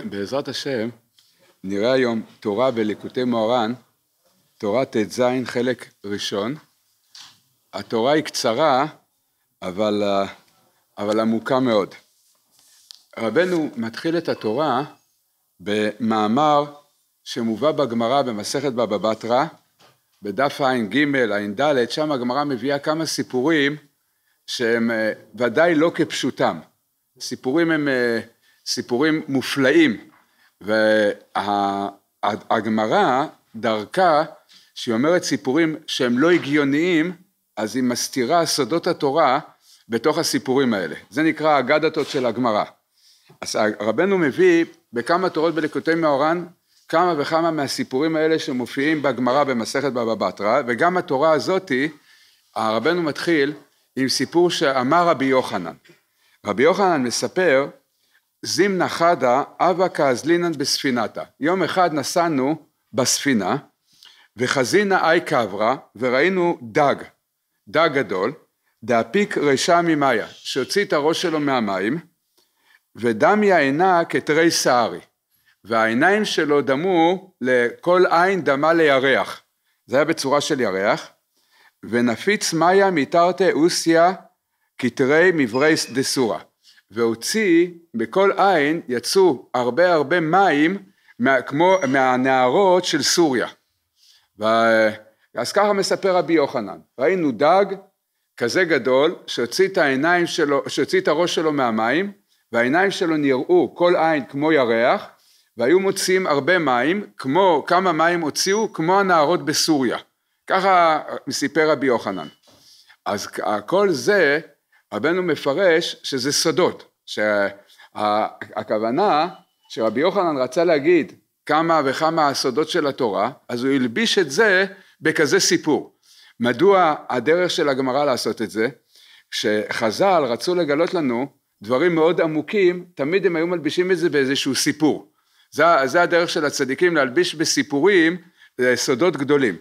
בעזרת השם, נראה היום תורה בליקוטי מוהר"ן, תורה ט"ז חלק ראשון. התורה היא קצרה, אבל, אה, אבל עמוקה מאוד. רבנו מתחיל את התורה במאמר שמובא בגמרא במסכת בבא בתרא, בדף ע"ג, ע"ד, שם הגמרא מביאה כמה סיפורים שהם אה, ודאי לא כפשוטם. סיפורים הם אה, סיפורים מופלאים, והגמרא דרכה, שהיא אומרת סיפורים שהם לא הגיוניים, אז היא מסתירה סודות התורה בתוך הסיפורים האלה. זה נקרא אגדתות של הגמרא. אז רבנו מביא בכמה תורות בלקוטי מאורן כמה וכמה מהסיפורים האלה שמופיעים בגמרא במסכת בבא בתרא, וגם התורה הזאתי, הרבנו מתחיל עם סיפור שאמר רבי יוחנן. רבי יוחנן מספר זימנה חדה אבא כאזלינן בספינתה. יום אחד נסענו בספינה וחזינה אי קברה וראינו דג, דג גדול, דאפיק רשע ממאיה, שהוציא את הראש שלו מהמים ודמיה עינה כתרי סהרי והעיניים שלו דמו, לכל עין דמה לירח, זה היה בצורה של ירח ונפיץ מאיה מתרתי אוסיה כתרי מברי דסורה והוציא, בכל עין יצאו הרבה הרבה מים מה, כמו, מהנערות של סוריה. ו... אז ככה מספר רבי יוחנן, ראינו דג כזה גדול שהוציא את העיניים שלו, שהוציא את הראש שלו מהמים והעיניים שלו נראו כל עין כמו ירח והיו מוציאים הרבה מים, כמו כמה מים הוציאו, כמו הנערות בסוריה. ככה סיפר רבי יוחנן. אז כל זה רבנו מפרש שזה סודות, שהכוונה שרבי יוחנן רצה להגיד כמה וכמה הסודות של התורה, אז הוא הלביש את זה בכזה סיפור. מדוע הדרך של הגמרא לעשות את זה? כשחז"ל רצו לגלות לנו דברים מאוד עמוקים, תמיד הם היו מלבישים את זה באיזשהו סיפור. זה, זה הדרך של הצדיקים להלביש בסיפורים אה, סודות גדולים.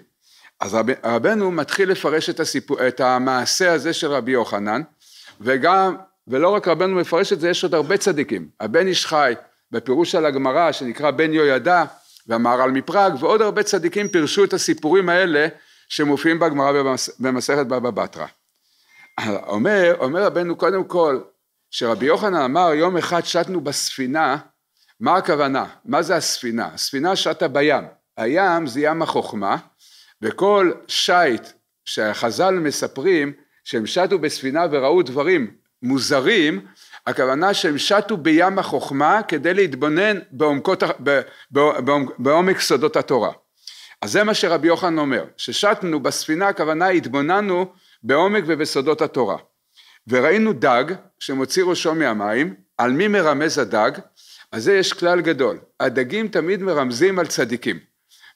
אז רב, רבנו מתחיל לפרש את, הסיפור, את המעשה הזה של רבי יוחנן, וגם, ולא רק רבנו מפרש את זה, יש עוד הרבה צדיקים. הבן איש חי, בפירוש על הגמרא שנקרא בן יהוידע, והמהר"ל מפראג, ועוד הרבה צדיקים פירשו את הסיפורים האלה שמופיעים בגמרא במסכת בבא בתרא. אומר, אומר רבנו קודם כל, שרבי יוחנן אמר יום אחד שטנו בספינה, מה הכוונה? מה זה הספינה? הספינה שטה בים. הים זה ים החוכמה, וכל שיט שהחז"ל מספרים שהם שטו בספינה וראו דברים מוזרים, הכוונה שהם שטו בים החוכמה כדי להתבונן בעומקות, בעומק סודות התורה. אז זה מה שרבי יוחנן אומר, ששטנו בספינה הכוונה התבוננו בעומק ובסודות התורה. וראינו דג שמוציא ראשו מהמים, על מי מרמז הדג? אז זה יש כלל גדול, הדגים תמיד מרמזים על צדיקים.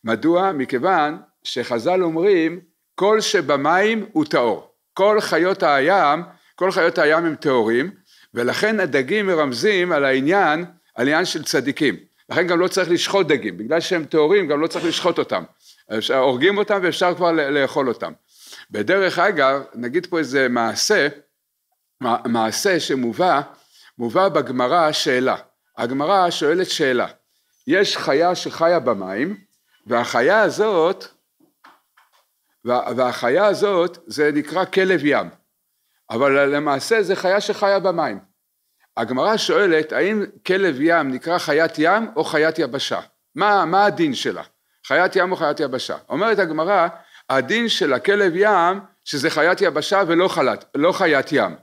מדוע? מכיוון שחז"ל אומרים כל שבמים הוא טהור. כל חיות הים, כל חיות הים הם טהורים, ולכן הדגים מרמזים על העניין, על עניין של צדיקים. לכן גם לא צריך לשחוט דגים, בגלל שהם טהורים גם לא צריך לשחוט אותם. הורגים אותם ואפשר כבר לאכול אותם. בדרך אגב, נגיד פה איזה מעשה, מעשה שמובא, מובא בגמרא שאלה. הגמרא שואלת שאלה. יש חיה שחיה במים, והחיה הזאת והחיה הזאת זה נקרא כלב ים, אבל למעשה זה חיה שחיה במים. הגמרא שואלת האם כלב ים נקרא חיית ים או חיית יבשה? מה, מה הדין שלה? חיית ים או חיית יבשה? אומרת הגמרא הדין של הכלב ים שזה חיית יבשה ולא חלת, לא חיית ים.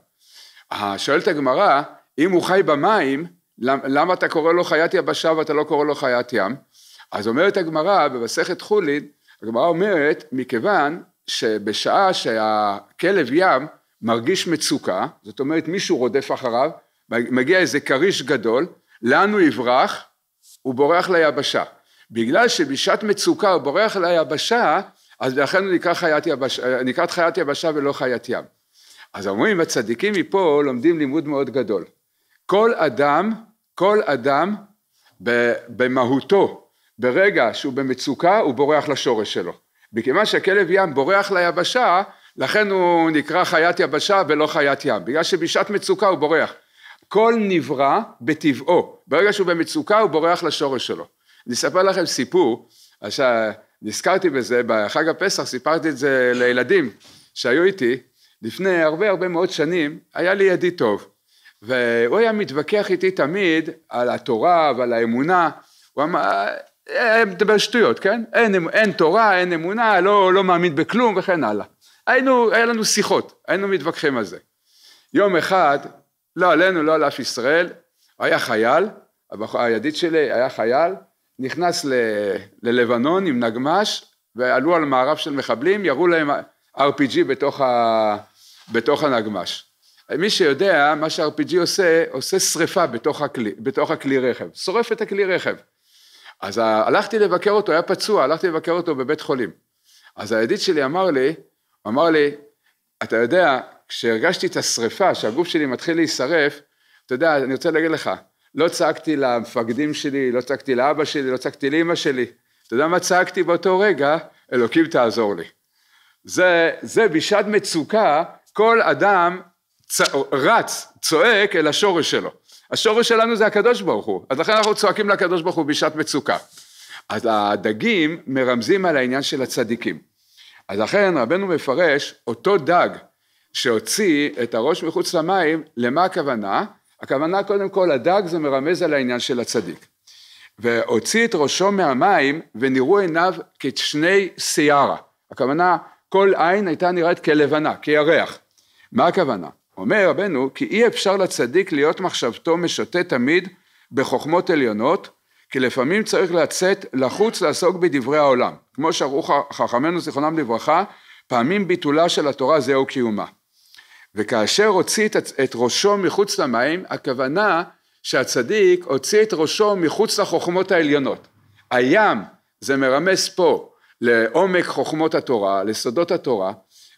אה, שואלת הגמרא אם הוא חי במים למה אתה קורא לו חיית יבשה ואתה לא קורא לו חיית ים? אז אומרת הגמרא במסכת חולין הגמרא אומרת, מכיוון שבשעה שהכלב ים מרגיש מצוקה, זאת אומרת מישהו רודף אחריו, מגיע איזה כריש גדול, לאן הוא יברח? הוא בורח ליבשה. בגלל שבשעת מצוקה הוא בורח ליבשה, אז לכן הוא נקרא חיית יבשה, נקרא חיית יבשה ולא חיית ים. אז אומרים הצדיקים מפה לומדים לימוד מאוד גדול. כל אדם, כל אדם במהותו ברגע שהוא במצוקה הוא בורח לשורש שלו. מכיוון שכלב ים בורח ליבשה, לכן הוא נקרא חיית יבשה ולא חיית ים, בגלל שבשעת מצוקה הוא בורח. כל נברא בטבעו, ברגע שהוא במצוקה הוא בורח לשורש שלו. אני אספר לכם סיפור, עכשיו אה, נזכרתי בזה, בחג הפסח סיפרתי את זה לילדים שהיו איתי, לפני הרבה הרבה מאוד שנים, היה לי ידיד טוב, והוא היה מתווכח איתי תמיד על התורה ועל האמונה, הוא אמר, אה, מדבר שטויות, כן? אין, אמ, אין תורה, אין אמונה, לא, לא מאמין בכלום וכן הלאה. היינו, היה לנו שיחות, היינו מתווכחים על זה. יום אחד, לא עלינו, לא על אף ישראל, היה חייל, הידיד שלי היה חייל, נכנס ל, ללבנון עם נגמש, ועלו על מערב של מחבלים, ירו להם RPG בתוך, ה, בתוך הנגמש. מי שיודע, מה ש-RPG עושה, עושה שריפה בתוך הכלי, בתוך הכלי רכב, שורף את הכלי רכב. אז הלכתי לבקר אותו, היה פצוע, הלכתי לבקר אותו בבית חולים. אז הידיד שלי אמר לי, אמר לי, אתה יודע, כשהרגשתי את השריפה, שהגוף שלי מתחיל להישרף, אתה יודע, אני רוצה להגיד לך, לא צעקתי למפקדים שלי, לא צעקתי לאבא שלי, לא צעקתי לאימא שלי. אתה יודע מה צעקתי באותו רגע? אלוקים תעזור לי. זה, זה בשעת מצוקה, כל אדם צ... רץ, צועק אל השורש שלו. השורש שלנו זה הקדוש ברוך הוא, אז לכן אנחנו צועקים לקדוש ברוך הוא בשעת מצוקה. אז הדגים מרמזים על העניין של הצדיקים. אז לכן רבנו מפרש, אותו דג שהוציא את הראש מחוץ למים, למה הכוונה? הכוונה קודם כל, הדג זה מרמז על העניין של הצדיק. והוציא את ראשו מהמים ונראו עיניו כשני סיארה. הכוונה, כל עין הייתה נראית כלבנה, כירח. מה הכוונה? אומר רבנו כי אי אפשר לצדיק להיות מחשבתו משוטה תמיד בחוכמות עליונות כי לפעמים צריך לצאת לחוץ לעסוק בדברי העולם כמו שאמרו חכמינו זיכרונם לברכה פעמים ביטולה של התורה זהו קיומה וכאשר הוציא את, את ראשו מחוץ למים הכוונה שהצדיק הוציא את ראשו מחוץ לחוכמות העליונות הים זה מרמז פה לעומק חוכמות התורה לסודות התורה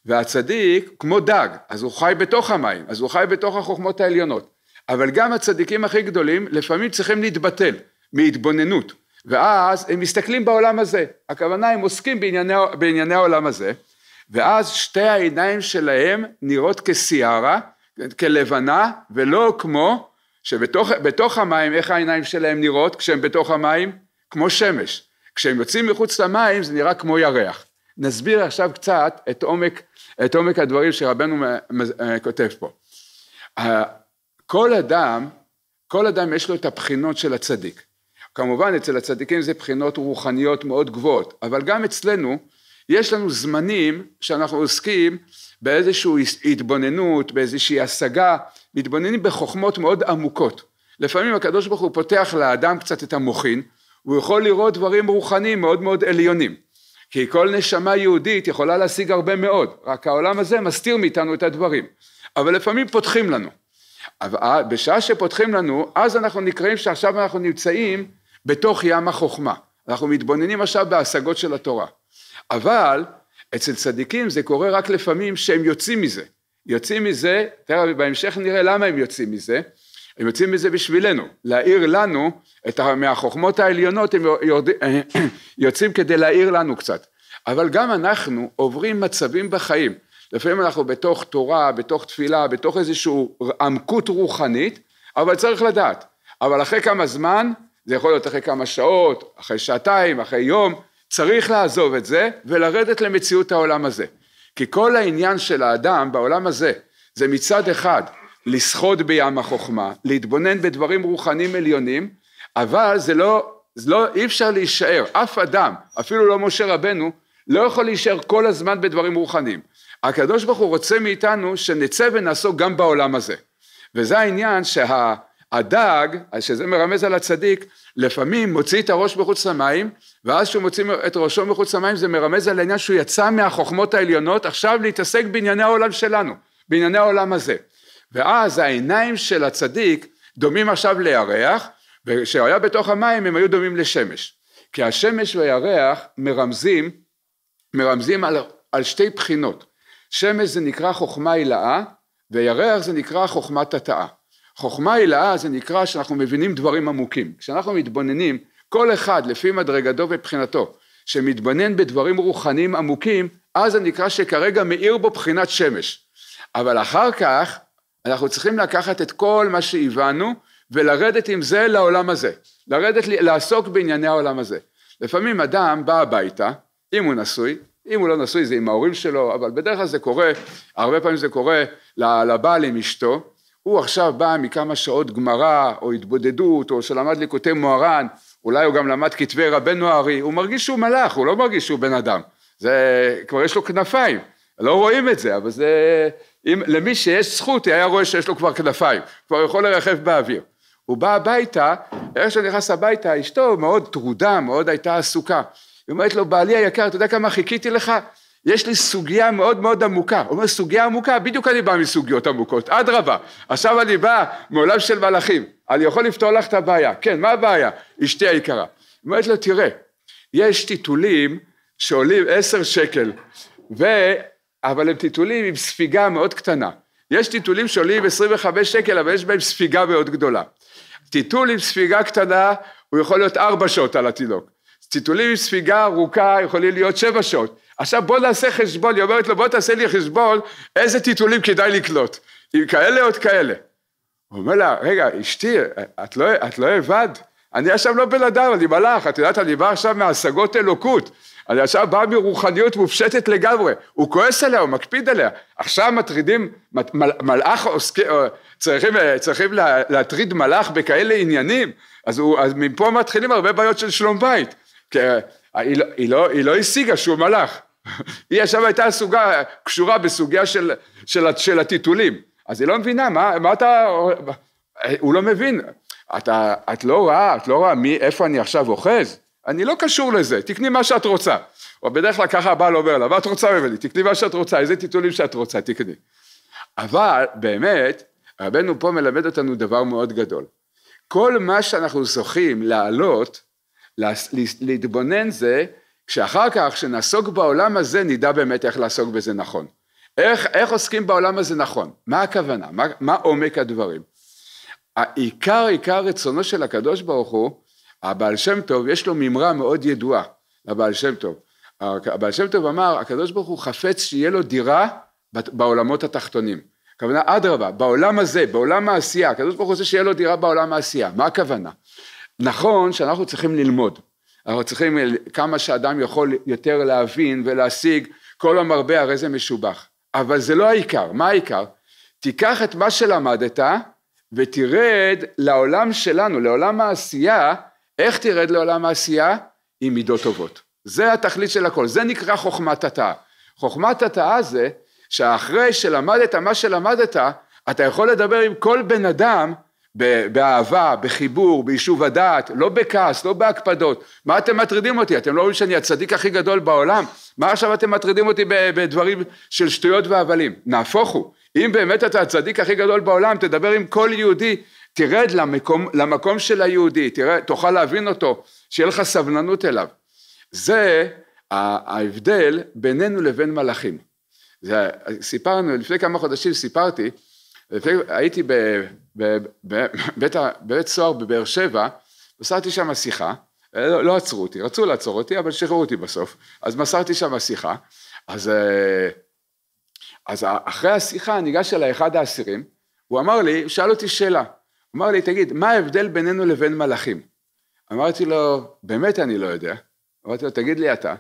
והצדיק כמו דג, אז הוא חי בתוך המים, אז הוא חי בתוך החוכמות העליונות. אבל גם הצדיקים הכי גדולים לפעמים צריכים להתבטל מהתבוננות, ואז הם מסתכלים בעולם הזה, הכוונה הם עוסקים בענייני, בענייני העולם הזה, ואז שתי העיניים שלהם נראות כסיארה, כלבנה, ולא כמו שבתוך המים, איך העיניים שלהם נראות כשהם בתוך המים? כמו שמש. כשהם יוצאים מחוץ למים זה נראה כמו ירח. נסביר עכשיו קצת את עומק, את עומק הדברים שרבנו אה, כותב פה. כל אדם, כל אדם יש לו את הבחינות של הצדיק. כמובן אצל הצדיקים זה בחינות רוחניות מאוד גבוהות, אבל גם אצלנו יש לנו זמנים שאנחנו עוסקים באיזושהי התבוננות, באיזושהי השגה, מתבוננים בחוכמות מאוד עמוקות. לפעמים הקדוש ברוך הוא פותח לאדם קצת את המוחין, הוא יכול לראות דברים רוחניים מאוד מאוד עליונים. כי כל נשמה יהודית יכולה להשיג הרבה מאוד, רק העולם הזה מסתיר מאיתנו את הדברים, אבל לפעמים פותחים לנו. אבל אה, בשעה שפותחים לנו, אז אנחנו נקראים שעכשיו אנחנו נמצאים בתוך ים החוכמה. אנחנו מתבוננים עכשיו בהשגות של התורה. אבל אצל צדיקים זה קורה רק לפעמים שהם יוצאים מזה. יוצאים מזה, תראה בהמשך נראה למה הם יוצאים מזה, הם יוצאים מזה בשבילנו, להעיר לנו, את מהחוכמות העליונות הם יורד, יוצאים כדי להעיר לנו קצת. אבל גם אנחנו עוברים מצבים בחיים. לפעמים אנחנו בתוך תורה, בתוך תפילה, בתוך איזושהי עמקות רוחנית, אבל צריך לדעת. אבל אחרי כמה זמן, זה יכול להיות אחרי כמה שעות, אחרי שעתיים, אחרי יום, צריך לעזוב את זה ולרדת למציאות העולם הזה. כי כל העניין של האדם בעולם הזה, זה מצד אחד לסחוד בים החוכמה, להתבונן בדברים רוחניים עליונים, אבל זה לא, זה לא, אי אפשר להישאר, אף אדם, אפילו לא משה רבנו, לא יכול להישאר כל הזמן בדברים רוחניים. הקדוש ברוך הוא רוצה מאיתנו שנצא ונעסוק גם בעולם הזה. וזה העניין שהדג, שזה מרמז על הצדיק, לפעמים מוציא את הראש מחוץ למים, ואז שהוא מוציא את ראשו מחוץ למים זה מרמז על העניין שהוא יצא מהחוכמות העליונות, עכשיו להתעסק בענייני העולם שלנו, בענייני העולם הזה. ואז העיניים של הצדיק דומים עכשיו לירח, וכשהיה בתוך המים הם היו דומים לשמש. כי השמש והירח מרמזים, מרמזים על, על שתי בחינות. שמש זה נקרא חוכמה הילאה, וירח זה נקרא חוכמת הטעה. חוכמה הילאה זה נקרא שאנחנו מבינים דברים עמוקים. כשאנחנו מתבוננים, כל אחד לפי מדרגתו ובחינתו, שמתבונן בדברים רוחניים עמוקים, אז זה נקרא שכרגע מאיר בו בחינת שמש. אבל אחר כך אנחנו צריכים לקחת את כל מה שהבנו ולרדת עם זה לעולם הזה, לרדת, לעסוק בענייני העולם הזה. לפעמים אדם בא הביתה, אם הוא נשוי, אם הוא לא נשוי זה עם ההורים שלו, אבל בדרך כלל זה קורה, הרבה פעמים זה קורה לבעל עם אשתו, הוא עכשיו בא מכמה שעות גמרא או התבודדות או שלמד ליקוטי מוהר"ן, אולי הוא גם למד כתבי רבנו הארי, הוא מרגיש שהוא מלאך, הוא לא מרגיש שהוא בן אדם, זה כבר יש לו כנפיים, לא רואים את זה, אבל זה... אם, למי שיש זכות, היה רואה שיש לו כבר כנפיים, כבר יכול לרחב באוויר. הוא בא הביתה, איך שהוא נכנס הביתה, אשתו מאוד טרודה, מאוד הייתה עסוקה. היא אומרת לו, בעלי היקר, אתה יודע כמה חיכיתי לך? יש לי סוגיה מאוד מאוד עמוקה. הוא אומר, סוגיה עמוקה? בדיוק אני בא מסוגיות עמוקות, אדרבה. עכשיו אני בא מעולם של מלאכים, אני יכול לפתור לך את הבעיה. כן, מה הבעיה? אשתי היקרה. היא אומרת לו, תראה, יש טיטולים שעולים עשר שקל, ו... אבל הם טיטולים עם ספיגה מאוד קטנה. יש טיטולים שעולים 25 שקל, אבל יש בהם ספיגה מאוד גדולה. טיטול עם ספיגה קטנה, הוא יכול להיות ארבע שעות על התינוק. טיטולים עם ספיגה ארוכה יכולים להיות שבע שעות. עכשיו בוא נעשה חשבון, היא אומרת לו בוא תעשה לי חשבון איזה טיטולים כדאי לקלוט, אם כאלה או כאלה. הוא אומר לה, רגע, אשתי, את לא, את לא הבנת? אני עכשיו לא בן אדם, אני מלאך, את יודעת, אני בא עכשיו מהשגות אלוקות. אז עכשיו בא מרוחניות מופשטת לגמרי, הוא כועס עליה, הוא מקפיד עליה, עכשיו מטרידים, מל, מלאך עוסקי, אה, צריכים, אה, צריכים לה, להטריד מלאך בכאלה עניינים, אז, הוא, אז מפה מתחילים הרבה בעיות של שלום בית, כי אה, היא, לא, היא, לא, היא לא השיגה שום מלאך, היא עכשיו הייתה סוגה, קשורה בסוגיה של, של, של, של הטיטולים, אז היא לא מבינה, מה, מה אתה, הוא לא מבין, אתה, את לא רואה, את לא רואה מי, איפה אני עכשיו אוחז? אני לא קשור לזה, תקני מה שאת רוצה. או בדרך כלל ככה הבעל אומר לה, מה את רוצה ממני? תקני מה שאת רוצה, איזה טיטולים שאת רוצה, תקני. אבל באמת, רבנו פה מלמד אותנו דבר מאוד גדול. כל מה שאנחנו זוכים להעלות, לה, להתבונן זה, שאחר כך, כשנעסוק בעולם הזה, נדע באמת איך לעסוק בזה נכון. איך, איך עוסקים בעולם הזה נכון? מה הכוונה? מה, מה עומק הדברים? העיקר, עיקר רצונו של הקדוש ברוך הוא, הבעל שם טוב, יש לו מימרה מאוד ידועה, לבעל שם טוב. הבעל שם טוב אמר, הקדוש ברוך הוא חפץ שיהיה לו דירה בעולמות התחתונים. הכוונה, אדרבה, בעולם הזה, בעולם העשייה, הקדוש ברוך הוא רוצה שיהיה לו דירה בעולם העשייה. מה הכוונה? נכון שאנחנו צריכים ללמוד. אנחנו צריכים כמה שאדם יכול יותר להבין ולהשיג, כל המרבה הרי זה משובח. אבל זה לא העיקר, מה העיקר? תיקח את מה שלמדת ותרד לעולם שלנו, לעולם העשייה, איך תרד לעולם העשייה? עם מידות טובות. זה התכלית של הכל, זה נקרא חוכמת התאה. חוכמת התאה זה שאחרי שלמדת מה שלמדת, אתה יכול לדבר עם כל בן אדם באהבה, בחיבור, ביישוב הדעת, לא בכעס, לא בהקפדות. מה אתם מטרידים אותי? אתם לא רואים שאני הצדיק הכי גדול בעולם? מה עכשיו אתם מטרידים אותי בדברים של שטויות והבלים? נהפוך הוא. אם באמת אתה הצדיק הכי גדול בעולם, תדבר עם כל יהודי תרד למקום, למקום של היהודי, תראה, תוכל להבין אותו, שיהיה לך סבלנות אליו. זה ההבדל בינינו לבין מלאכים. זה, סיפרנו, לפני כמה חודשים סיפרתי, לפני, הייתי בבית, בבית סוהר בבאר שבע, מסרתי שם שיחה, אה, לא, לא עצרו אותי, רצו לעצור אותי, אבל שחררו אותי בסוף, אז מסרתי שם שיחה, אז, אה, אז אחרי השיחה ניגש אליי אחד האסירים, הוא אמר לי, הוא שאל אותי שאלה, אמר לי, תגיד, מה ההבדל בינינו לבין מלאכים? אמרתי לו, באמת אני לא יודע. אמרתי לו, תגיד לי אתה.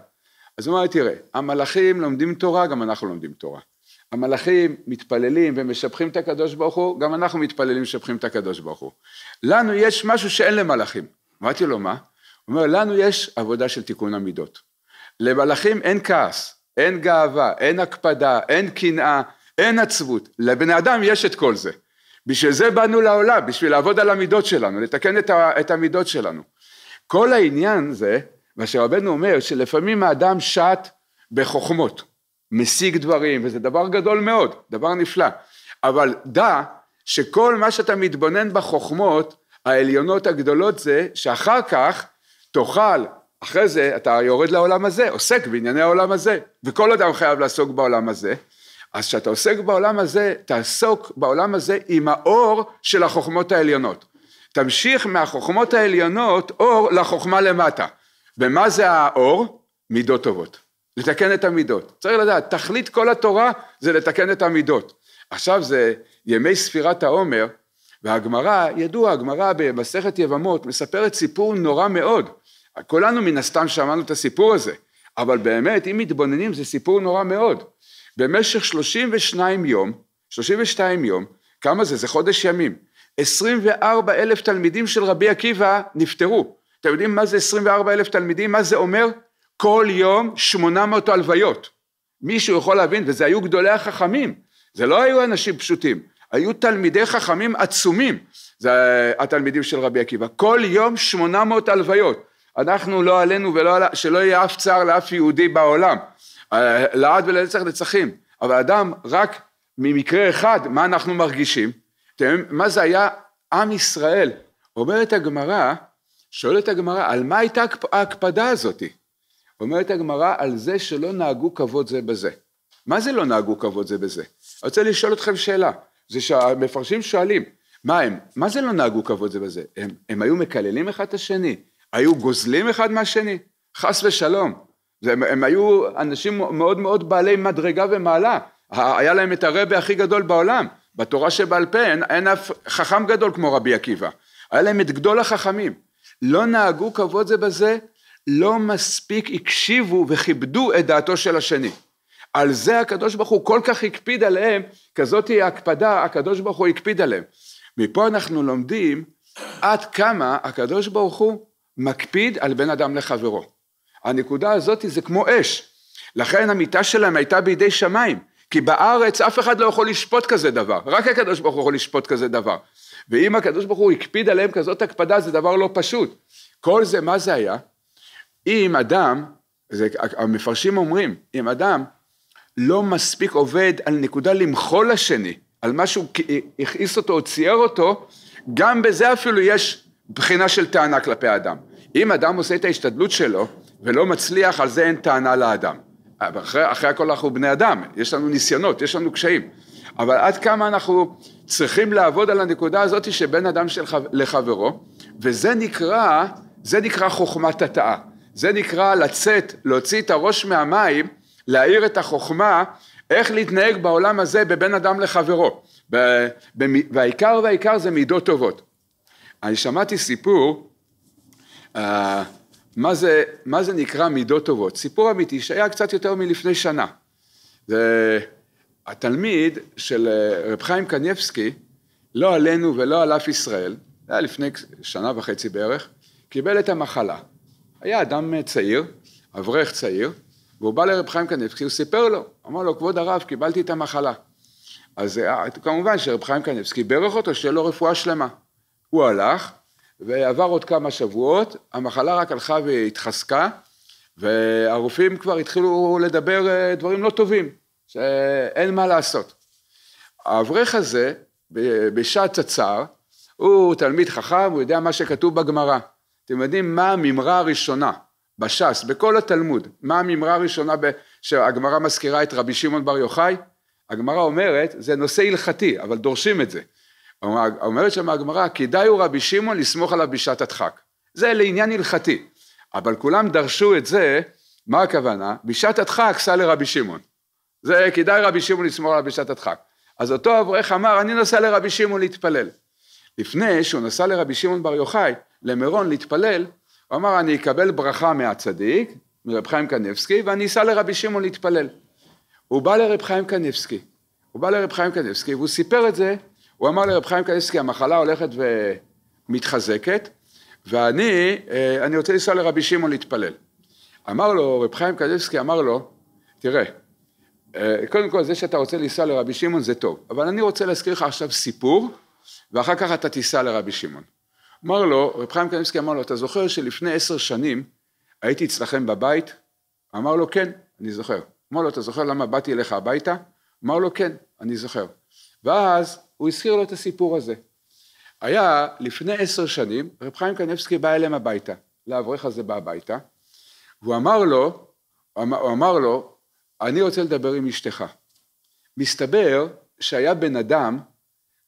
אז הוא אמר לי, תראה, המלאכים לומדים תורה, גם אנחנו לומדים תורה. המלאכים מתפללים ומשבחים את הקדוש ברוך הוא, גם אנחנו מתפללים ומשבחים את הקדוש ברוך הוא. לנו יש משהו שאין למלאכים. אמרתי לו, מה? הוא אומר, לנו יש עבודה של תיקון המידות. למלאכים אין כעס, אין גאווה, אין הקפדה, אין קנאה, אין עצבות. לבני אדם יש את כל זה. בשביל זה באנו לעולם, בשביל לעבוד על המידות שלנו, לתקן את, ה, את המידות שלנו. כל העניין זה, מה שרבנו אומר, שלפעמים האדם שט בחוכמות, משיג דברים, וזה דבר גדול מאוד, דבר נפלא, אבל דע שכל מה שאתה מתבונן בחוכמות העליונות הגדולות זה שאחר כך תאכל, אחרי זה אתה יורד לעולם הזה, עוסק בענייני העולם הזה, וכל אדם חייב לעסוק בעולם הזה, אז כשאתה עוסק בעולם הזה, תעסוק בעולם הזה עם האור של החוכמות העליונות. תמשיך מהחוכמות העליונות אור לחוכמה למטה. ומה זה האור? מידות טובות. לתקן את המידות. צריך לדעת, תכלית כל התורה זה לתקן את המידות. עכשיו זה ימי ספירת העומר, והגמרא, ידוע, הגמרא במסכת יבמות מספרת סיפור נורא מאוד. כולנו מן הסתם שמענו את הסיפור הזה, אבל באמת, אם מתבוננים, זה סיפור נורא מאוד. במשך 32 יום, 32 יום, כמה זה? זה חודש ימים. 24 אלף תלמידים של רבי עקיבא נפטרו. אתם יודעים מה זה 24 אלף תלמידים? מה זה אומר? כל יום 800 הלוויות. מישהו יכול להבין, וזה היו גדולי החכמים, זה לא היו אנשים פשוטים, היו תלמידי חכמים עצומים, זה התלמידים של רבי עקיבא. כל יום 800 הלוויות. אנחנו לא עלינו ולא, עלינו, שלא יהיה אף צער לאף יהודי בעולם. אה, לעד ולנצח נצחים, אבל אדם רק ממקרה אחד, מה אנחנו מרגישים? אתם, מה זה היה עם ישראל? אומרת הגמרא, שואלת הגמרא, על מה הייתה ההקפדה הזאת? אומרת הגמרא, על זה שלא נהגו כבוד זה בזה. מה זה לא נהגו כבוד זה בזה? אני רוצה לשאול אתכם שאלה, זה שהמפרשים שואלים, מה הם, מה זה לא נהגו כבוד זה בזה? הם, הם היו מקללים אחד את השני? היו גוזלים אחד מהשני? חס ושלום. הם, הם היו אנשים מאוד מאוד בעלי מדרגה ומעלה, היה להם את הרבה הכי גדול בעולם, בתורה שבעל פה אין, אין אף חכם גדול כמו רבי עקיבא, היה להם את גדול החכמים, לא נהגו כבוד זה בזה, לא מספיק הקשיבו וכיבדו את דעתו של השני. על זה הקדוש ברוך הוא כל כך הקפיד עליהם, כזאת היא ההקפדה, הקדוש ברוך הוא הקפיד עליהם. מפה אנחנו לומדים עד כמה הקדוש ברוך הוא מקפיד על בן אדם לחברו. הנקודה הזאת זה כמו אש. לכן המיטה שלהם הייתה בידי שמיים, כי בארץ אף אחד לא יכול לשפוט כזה דבר, רק הקדוש ברוך הוא יכול לשפוט כזה דבר. ואם הקדוש ברוך הוא הקפיד עליהם כזאת הקפדה זה דבר לא פשוט. כל זה מה זה היה? אם אדם, זה, המפרשים אומרים, אם אדם לא מספיק עובד על נקודה למחול לשני, על משהו הכעיס אותו או צייר אותו, גם בזה אפילו יש בחינה של טענה כלפי האדם. אם אדם עושה את ההשתדלות שלו ולא מצליח, על זה אין טענה לאדם. אחרי, אחרי הכל אנחנו בני אדם, יש לנו ניסיונות, יש לנו קשיים. אבל עד כמה אנחנו צריכים לעבוד על הנקודה הזאת שבין אדם של, לחברו, וזה נקרא, זה נקרא חוכמת הטעה. זה נקרא לצאת, להוציא את הראש מהמים, להאיר את החוכמה, איך להתנהג בעולם הזה בבין אדם לחברו. והעיקר והעיקר זה מידות טובות. אני שמעתי סיפור, אה, מה זה, מה זה נקרא מידות טובות. סיפור אמיתי שהיה קצת יותר מלפני שנה. התלמיד של אה, רב חיים קניבסקי, לא עלינו ולא על אף ישראל, זה היה לפני שנה וחצי בערך, קיבל את המחלה. היה אדם אה, צעיר, אברך צעיר, והוא בא לרב חיים קניבסקי, הוא סיפר לו, אמר לו, כבוד הרב, קיבלתי את המחלה. אז אה, כמובן שרב חיים קניבסקי בירך אותו, שיהיה לו רפואה שלמה. הוא הלך, ועבר עוד כמה שבועות, המחלה רק הלכה והתחזקה, והרופאים כבר התחילו לדבר אה, דברים לא טובים, שאין מה לעשות. האברך הזה, בשעת צצר, הוא תלמיד חכם, הוא יודע מה שכתוב בגמרא. אתם יודעים מה המימרה הראשונה בש"ס, בכל התלמוד, מה המימרה הראשונה שהגמרא מזכירה את רבי שמעון בר יוחאי? הגמרא אומרת, זה נושא הלכתי, אבל דורשים את זה. אומרת שם הגמרא, כדאי הוא רבי שמעון לסמוך עליו בשעת הדחק. זה לעניין הלכתי. אבל כולם דרשו את זה, מה הכוונה? בשעת הדחק סע לרבי שמעון. זה כדאי רבי שמעון לסמוך עליו בשעת הדחק. אז אותו אברך אמר, אני נוסע לרבי שמעון להתפלל. לפני שהוא נסע לרבי שמעון בר יוחאי, למירון להתפלל, הוא אמר, אני אקבל ברכה מהצדיק, מרב חיים קניבסקי, ואני אסע לרבי שמעון להתפלל. הוא בא לרב חיים קניבסקי, הוא בא לרב חיים קניבסקי, והוא סיפר את זה הוא אמר לרב חיים קניסקי, המחלה הולכת ומתחזקת, ואני, אה, אני רוצה לנסוע לרבי שמעון להתפלל. אמר לו, רב חיים קניסקי אמר לו, תראה, אה, קודם כל זה שאתה רוצה לנסוע לרבי שמעון זה טוב, אבל אני רוצה להזכיר לך עכשיו סיפור, ואחר כך אתה תיסע לרבי שמעון. אמר לו, רב חיים קניסקי אמר לו, אתה זוכר שלפני עשר שנים הייתי אצלכם בבית? אמר לו, כן, אני זוכר. אמר לו, אתה זוכר למה באתי אליך הביתה? אמר לו, כן, אני זוכר. ואז הוא הזכיר לו את הסיפור הזה. היה לפני עשר שנים, רב חיים קניבסקי בא אליהם הביתה, לאברך הזה בא הביתה, והוא אמר לו, אמ-, הוא אמר לו, אני רוצה לדבר עם אשתך. מסתבר שהיה בן אדם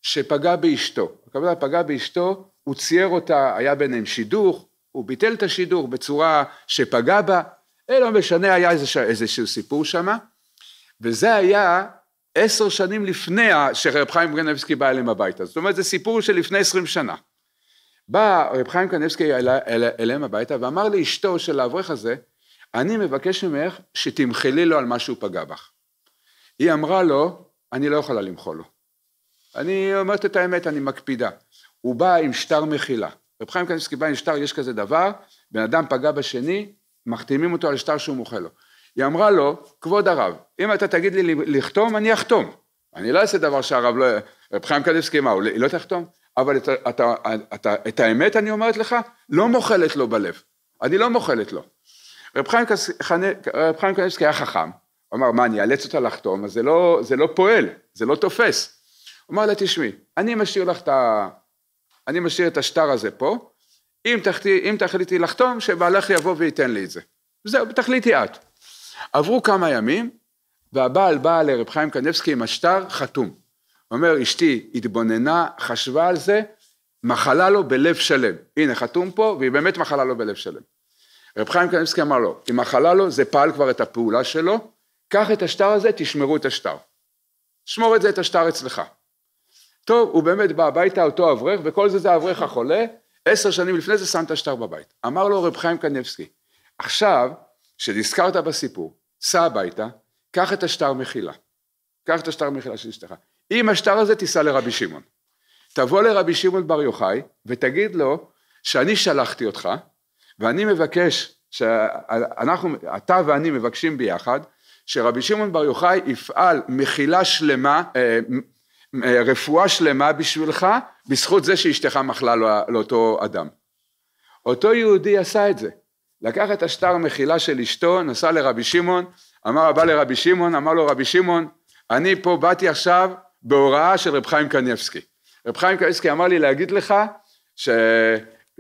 שפגע באשתו, הכוונה פגע באשתו, הוא צייר אותה, היה ביניהם שידוך, הוא ביטל את השידוך בצורה שפגע בה, לא משנה, היה איזשהו, איזשהו סיפור שמה, וזה היה עשר שנים לפני שרב חיים קניבסקי בא אליהם הביתה. זאת אומרת, זה סיפור של לפני עשרים שנה. בא רב חיים קניבסקי אל, אל, אליהם הביתה ואמר לאשתו של האברך הזה, אני מבקש ממך שתמחלי לו על מה שהוא פגע בך. היא אמרה לו, אני לא יכולה למחול לו. אני אומרת את האמת, אני מקפידה. הוא בא עם שטר מחילה. רב חיים קניבסקי בא עם שטר, יש כזה דבר, בן אדם פגע בשני, מחתימים אותו על שטר שהוא מוחל לו. היא אמרה לו, כבוד הרב, אם אתה תגיד לי לחתום, אני אחתום. אני לא אעשה דבר שהרב לא... רב חיים קדיבסקי, מה, לא, היא לא תחתום? אבל את, אתה, אתה, את האמת, אני אומרת לך, לא מוחלת לו בלב. אני לא מוחלת לו. רב חיים, רב חיים קדיבסקי היה חכם, הוא אמר, מה, אני אאלץ אותה לחתום? אז זה לא, זה לא פועל, זה לא תופס. הוא אמר לה, תשמעי, אני משאיר לך את ה... אני משאיר את השטר הזה פה, אם, תחתי, אם תחליטי לחתום, שבעלך יבוא וייתן לי את זה. זהו, תחליטי את. עברו כמה ימים, והבעל בא לרב חיים קנבסקי עם השטר חתום. אומר, אשתי התבוננה, חשבה על זה, מחלה לו בלב שלם. הנה, חתום פה, והיא באמת מחלה לו בלב שלם. רב חיים קנבסקי אמר לו, אם מחלה לו, זה פעל כבר את הפעולה שלו, קח את השטר הזה, תשמרו את השטר. שמור את זה, את השטר אצלך. טוב, הוא באמת בא הביתה, אותו אברך, וכל זה זה האברך החולה, עשר שנים לפני זה שם את השטר בבית. אמר לו רב חיים קנבסקי, עכשיו, שנזכרת בסיפור, סע הביתה, קח את השטר מחילה. קח את השטר מחילה של אשתך. עם השטר הזה תיסע לרבי שמעון. תבוא לרבי שמעון בר יוחאי ותגיד לו שאני שלחתי אותך ואני מבקש, שאנחנו, אתה ואני מבקשים ביחד שרבי שמעון בר יוחאי יפעל מחילה שלמה, אה, אה, רפואה שלמה בשבילך בזכות זה שאשתך מחלה לא, לאותו אדם. אותו יהודי עשה את זה. לקח את השטר מחילה של אשתו, נסע לרבי שמעון, אמר הבא לרבי שמעון, אמר לו רבי שמעון, אני פה באתי עכשיו בהוראה של רב חיים קניבסקי. רב חיים קניבסקי אמר לי להגיד לך ש...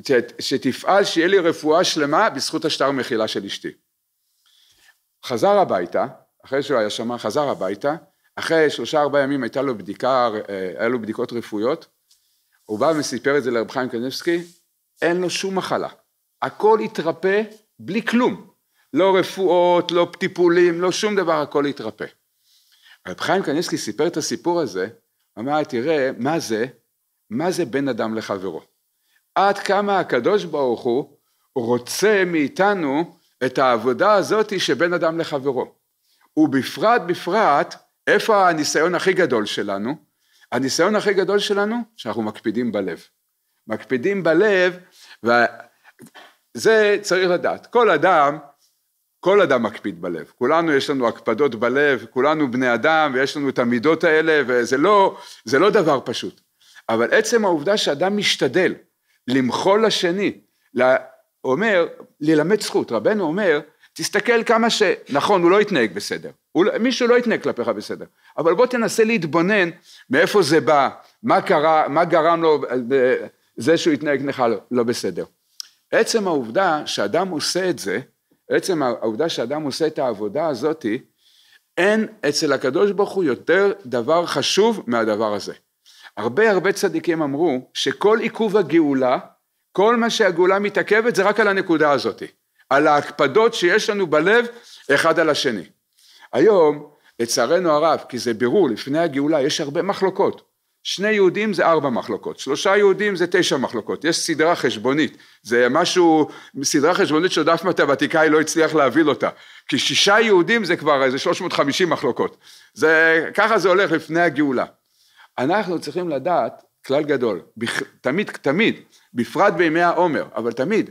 ש... שתפעל שיהיה לי רפואה שלמה בזכות השטר מחילה של אשתי. חזר הביתה, אחרי שהוא היה שם, חזר הביתה, אחרי שלושה ארבעה ימים הייתה לו בדיקה, היה לו בדיקות רפואיות, הוא בא וסיפר את זה לרב חיים קניבסקי, אין לו שום מחלה. הכל התרפא בלי כלום. לא רפואות, לא טיפולים, לא שום דבר, הכל התרפא. רב חיים קניסקי סיפר את הסיפור הזה, אמר, תראה, מה זה? מה זה בין אדם לחברו? עד כמה הקדוש ברוך הוא רוצה מאיתנו את העבודה הזאת שבין אדם לחברו. ובפרט בפרט, איפה הניסיון הכי גדול שלנו? הניסיון הכי גדול שלנו, שאנחנו מקפידים בלב. מקפידים בלב, ו... זה צריך לדעת. כל אדם, כל אדם מקפיד בלב. כולנו יש לנו הקפדות בלב, כולנו בני אדם ויש לנו את המידות האלה וזה לא, לא דבר פשוט. אבל עצם העובדה שאדם משתדל למחול לשני, אומר, ללמד זכות, רבנו אומר, תסתכל כמה ש... נכון, הוא לא התנהג בסדר, הוא... לא, מישהו לא התנהג כלפיך בסדר, אבל בוא תנסה להתבונן מאיפה זה בא, מה קרה, מה גרם לו אה, זה שהוא התנהג נכון לא בסדר. עצם העובדה שאדם עושה את זה, עצם העובדה שאדם עושה את העבודה הזאתי, אין אצל הקדוש ברוך הוא יותר דבר חשוב מהדבר הזה. הרבה הרבה צדיקים אמרו שכל עיכוב הגאולה, כל מה שהגאולה מתעכבת זה רק על הנקודה הזאתי, על ההקפדות שיש לנו בלב אחד על השני. היום, לצערנו הרב, כי זה בירור, לפני הגאולה יש הרבה מחלוקות. שני יהודים זה ארבע מחלוקות, שלושה יהודים זה תשע מחלוקות, יש סדרה חשבונית, זה משהו, סדרה חשבונית שעוד אף מתמטיקאי לא הצליח להבין אותה, כי שישה יהודים זה כבר איזה 350 מחלוקות, זה, ככה זה הולך לפני הגאולה. אנחנו צריכים לדעת כלל גדול, בכ, תמיד, תמיד, בפרט בימי העומר, אבל תמיד,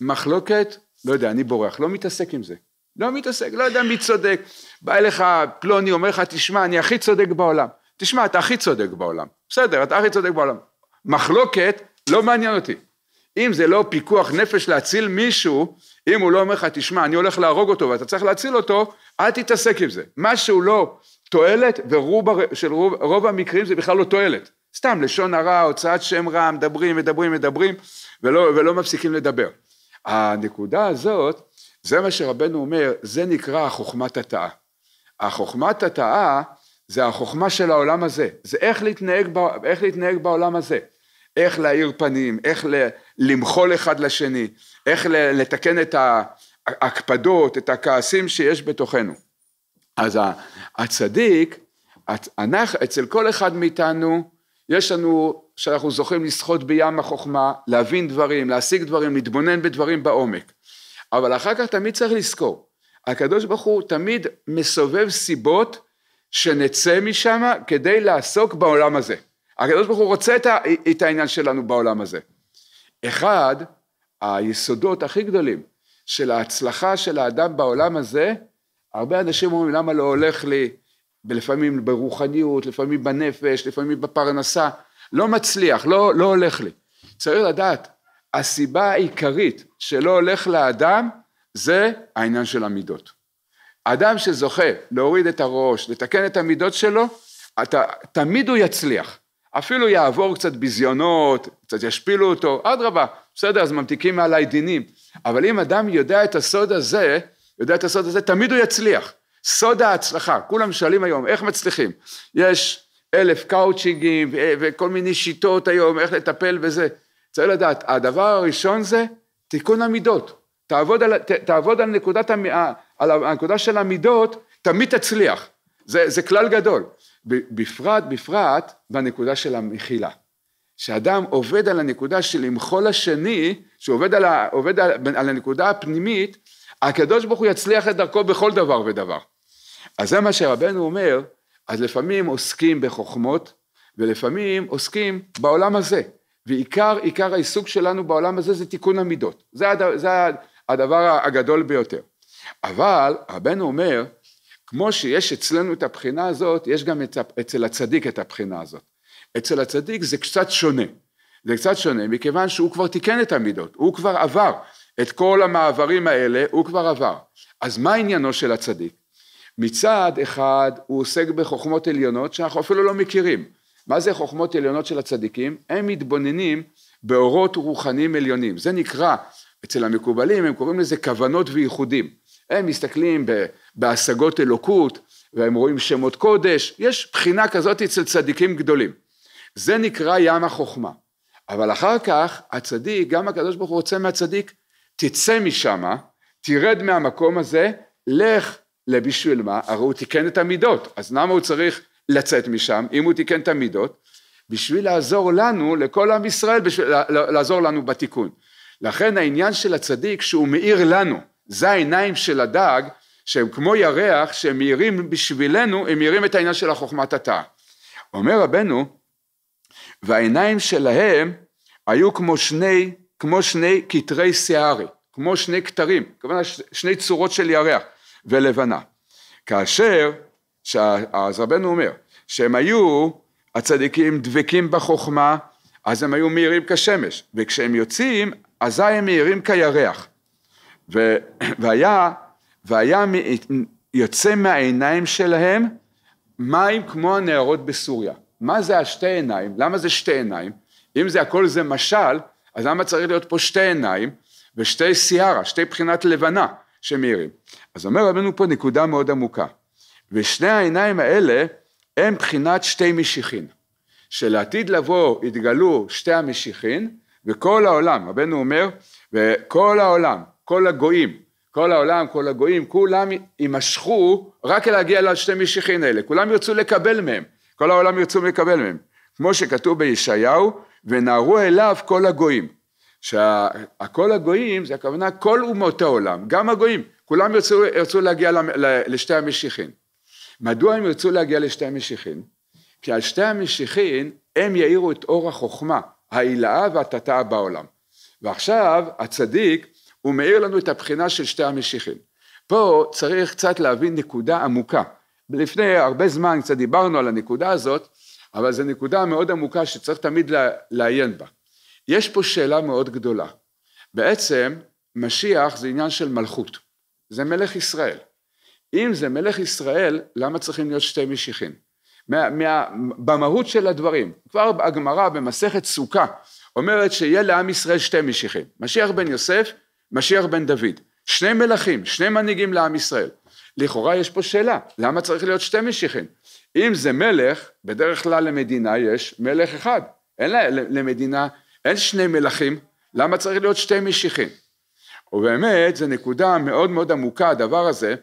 מחלוקת, לא יודע, אני בורח, לא מתעסק עם זה, לא מתעסק, לא יודע מי צודק, בא אליך פלוני, אומר לך, תשמע, אני הכי צודק בעולם. תשמע, אתה הכי צודק בעולם. בסדר, אתה הכי צודק בעולם. מחלוקת לא מעניין אותי. אם זה לא פיקוח נפש להציל מישהו, אם הוא לא אומר לך, תשמע, אני הולך להרוג אותו ואתה צריך להציל אותו, אל תתעסק עם זה. מה שהוא לא תועלת, ורוב של רוב, רוב המקרים זה בכלל לא תועלת. סתם, לשון הרע, הוצאת שם רע, מדברים, מדברים, מדברים, ולא, ולא מפסיקים לדבר. הנקודה הזאת, זה מה שרבנו אומר, זה נקרא חוכמת התאה. החוכמת התאה זה החוכמה של העולם הזה, זה איך להתנהג, בא, איך להתנהג בעולם הזה, איך להאיר פנים, איך ל, למחול אחד לשני, איך ל, לתקן את ההקפדות, את הכעסים שיש בתוכנו. אז הצדיק, אנחנו, אצל כל אחד מאיתנו, יש לנו, שאנחנו זוכים לשחות בים החוכמה, להבין דברים, להשיג דברים, להתבונן בדברים בעומק. אבל אחר כך תמיד צריך לזכור, הקדוש ברוך הוא תמיד מסובב סיבות שנצא משם כדי לעסוק בעולם הזה. הקדוש ברוך הוא רוצה את, ה, את העניין שלנו בעולם הזה. אחד, היסודות הכי גדולים של ההצלחה של האדם בעולם הזה, הרבה אנשים אומרים למה לא הולך לי, לפעמים ברוחניות, לפעמים בנפש, לפעמים בפרנסה, לא מצליח, לא, לא הולך לי. צריך לדעת, הסיבה העיקרית שלא הולך לאדם זה העניין של המידות. אדם שזוכה להוריד את הראש, לתקן את המידות שלו, אתה, תמיד הוא יצליח. אפילו יעבור קצת ביזיונות, קצת ישפילו אותו, אדרבה, בסדר, אז ממתיקים מעליי דינים. אבל אם אדם יודע את הסוד הזה, יודע את הסוד הזה, תמיד הוא יצליח. סוד ההצלחה, כולם שואלים היום, איך מצליחים? יש אלף קאוצ'ינגים וכל מיני שיטות היום, איך לטפל בזה. צריך לדעת, הדבר הראשון זה תיקון המידות. תעבוד על, ת, תעבוד על נקודת המ... על הנקודה של המידות, תמיד תצליח. זה, זה כלל גדול. בפרט, בפרט, בנקודה של המחילה. שאדם עובד על הנקודה של למחול השני, שעובד על, ה, עובד על, על הנקודה הפנימית, הקדוש ברוך הוא יצליח את דרכו בכל דבר ודבר. אז זה מה שרבנו אומר, אז לפעמים עוסקים בחוכמות, ולפעמים עוסקים בעולם הזה. ועיקר, עיקר העיסוק שלנו בעולם הזה זה תיקון המידות. זה, הד, זה הדבר הגדול ביותר. אבל הבן אומר, כמו שיש אצלנו את הבחינה הזאת, יש גם אצל הצדיק את הבחינה הזאת. אצל הצדיק זה קצת שונה. זה קצת שונה, מכיוון שהוא כבר תיקן את המידות, הוא כבר עבר את כל המעברים האלה, הוא כבר עבר. אז מה עניינו של הצדיק? מצד אחד הוא עוסק בחוכמות עליונות שאנחנו אפילו לא מכירים. מה זה חוכמות עליונות של הצדיקים? הם מתבוננים באורות רוחניים עליונים. זה נקרא, אצל המקובלים הם קוראים לזה כוונות וייחודים. הם מסתכלים בהשגות אלוקות והם רואים שמות קודש, יש בחינה כזאת אצל צדיקים גדולים. זה נקרא ים החוכמה. אבל אחר כך הצדיק, גם הקדוש ברוך הוא רוצה מהצדיק, תצא משם, תרד מהמקום הזה, לך לבשביל מה? הרי הוא תיקן את המידות, אז למה הוא צריך לצאת משם, אם הוא תיקן את המידות? בשביל לעזור לנו, לכל עם ישראל, בשביל לעזור לנו בתיקון. לכן העניין של הצדיק שהוא מאיר לנו, זה העיניים של הדג שהם כמו ירח שהם מאירים בשבילנו הם מאירים את העניין של החוכמת התא. אומר רבנו והעיניים שלהם היו כמו שני כמו שני כתרי שיערי כמו שני כתרים כוונה שני צורות של ירח ולבנה כאשר אז רבנו אומר שהם היו הצדיקים דבקים בחוכמה אז הם היו מאירים כשמש וכשהם יוצאים אזי הם מאירים כירח ו, והיה, והיה יוצא מהעיניים שלהם מים כמו הנערות בסוריה. מה זה השתי עיניים? למה זה שתי עיניים? אם זה הכל זה משל, אז למה צריך להיות פה שתי עיניים ושתי סיארה, שתי בחינת לבנה שמאירים? אז אומר רבנו פה נקודה מאוד עמוקה. ושני העיניים האלה הם בחינת שתי משיחין. שלעתיד לבוא יתגלו שתי המשיחין וכל העולם, רבנו אומר, וכל העולם כל הגויים, כל העולם, כל הגויים, כולם יימשכו רק להגיע לשתי משיחין האלה, כולם ירצו לקבל מהם, כל העולם ירצו לקבל מהם, כמו שכתוב בישעיהו, ונערו אליו כל הגויים, שהכל הגויים זה הכוונה כל אומות העולם, גם הגויים, כולם ירצו, ירצו להגיע לשתי המשיחין. מדוע הם ירצו להגיע לשתי המשיחין? כי על שתי המשיחין הם יאירו את אור החוכמה, ההילאה והטאטאה בעולם. ועכשיו הצדיק הוא מאיר לנו את הבחינה של שתי המשיחים. פה צריך קצת להבין נקודה עמוקה. לפני הרבה זמן קצת דיברנו על הנקודה הזאת, אבל זו נקודה מאוד עמוקה שצריך תמיד לעיין בה. יש פה שאלה מאוד גדולה. בעצם משיח זה עניין של מלכות, זה מלך ישראל. אם זה מלך ישראל, למה צריכים להיות שתי משיחים? מה, מה, במהות של הדברים, כבר הגמרא במסכת סוכה אומרת שיהיה לעם ישראל שתי משיחים, משיח בן יוסף משיח בן דוד, שני מלכים, שני מנהיגים לעם ישראל. לכאורה יש פה שאלה, למה צריך להיות שתי משיחים? אם זה מלך, בדרך כלל למדינה יש מלך אחד, אין לה, למדינה, אין שני מלכים, למה צריך להיות שתי משיחים? ובאמת, זו נקודה מאוד מאוד עמוקה, הדבר הזה,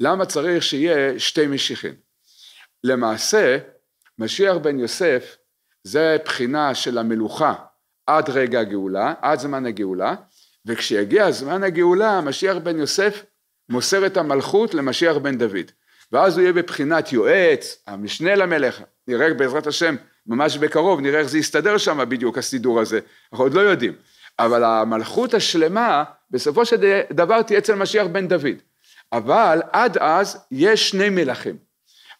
למה צריך שיהיה שתי משיחים? למעשה, משיח בן יוסף זה בחינה של המלוכה עד רגע הגאולה, עד זמן הגאולה, וכשיגיע זמן הגאולה, משיח בן יוסף מוסר את המלכות למשיח בן דוד. ואז הוא יהיה בבחינת יועץ, המשנה למלך, נראה בעזרת השם ממש בקרוב, נראה איך זה יסתדר שם בדיוק הסידור הזה, אנחנו עוד לא יודעים. אבל המלכות השלמה בסופו של דבר תהיה אצל משיח בן דוד. אבל עד אז יש שני מלכים.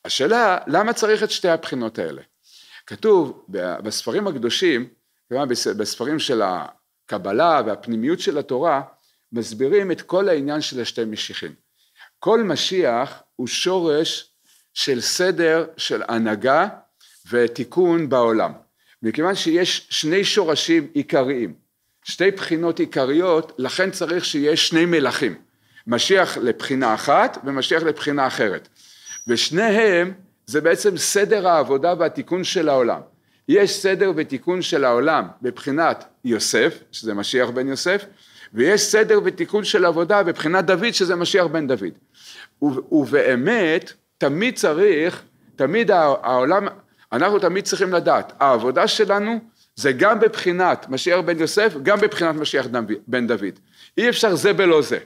השאלה, למה צריך את שתי הבחינות האלה? כתוב בספרים הקדושים, בספרים של הקבלה והפנימיות של התורה מסבירים את כל העניין של השתי משיחים. כל משיח הוא שורש של סדר, של הנהגה ותיקון בעולם. מכיוון שיש שני שורשים עיקריים, שתי בחינות עיקריות, לכן צריך שיש שני מלכים, משיח לבחינה אחת ומשיח לבחינה אחרת. ושניהם זה בעצם סדר העבודה והתיקון של העולם. יש סדר ותיקון של העולם בבחינת יוסף, שזה משיח בן יוסף, ויש סדר ותיקון של עבודה בבחינת דוד, שזה משיח בן דוד. ובאמת, תמיד צריך, תמיד העולם, אנחנו תמיד צריכים לדעת, העבודה שלנו זה גם בבחינת משיח בן יוסף, גם בבחינת משיח בן דוד. אי אפשר זה בלא זה.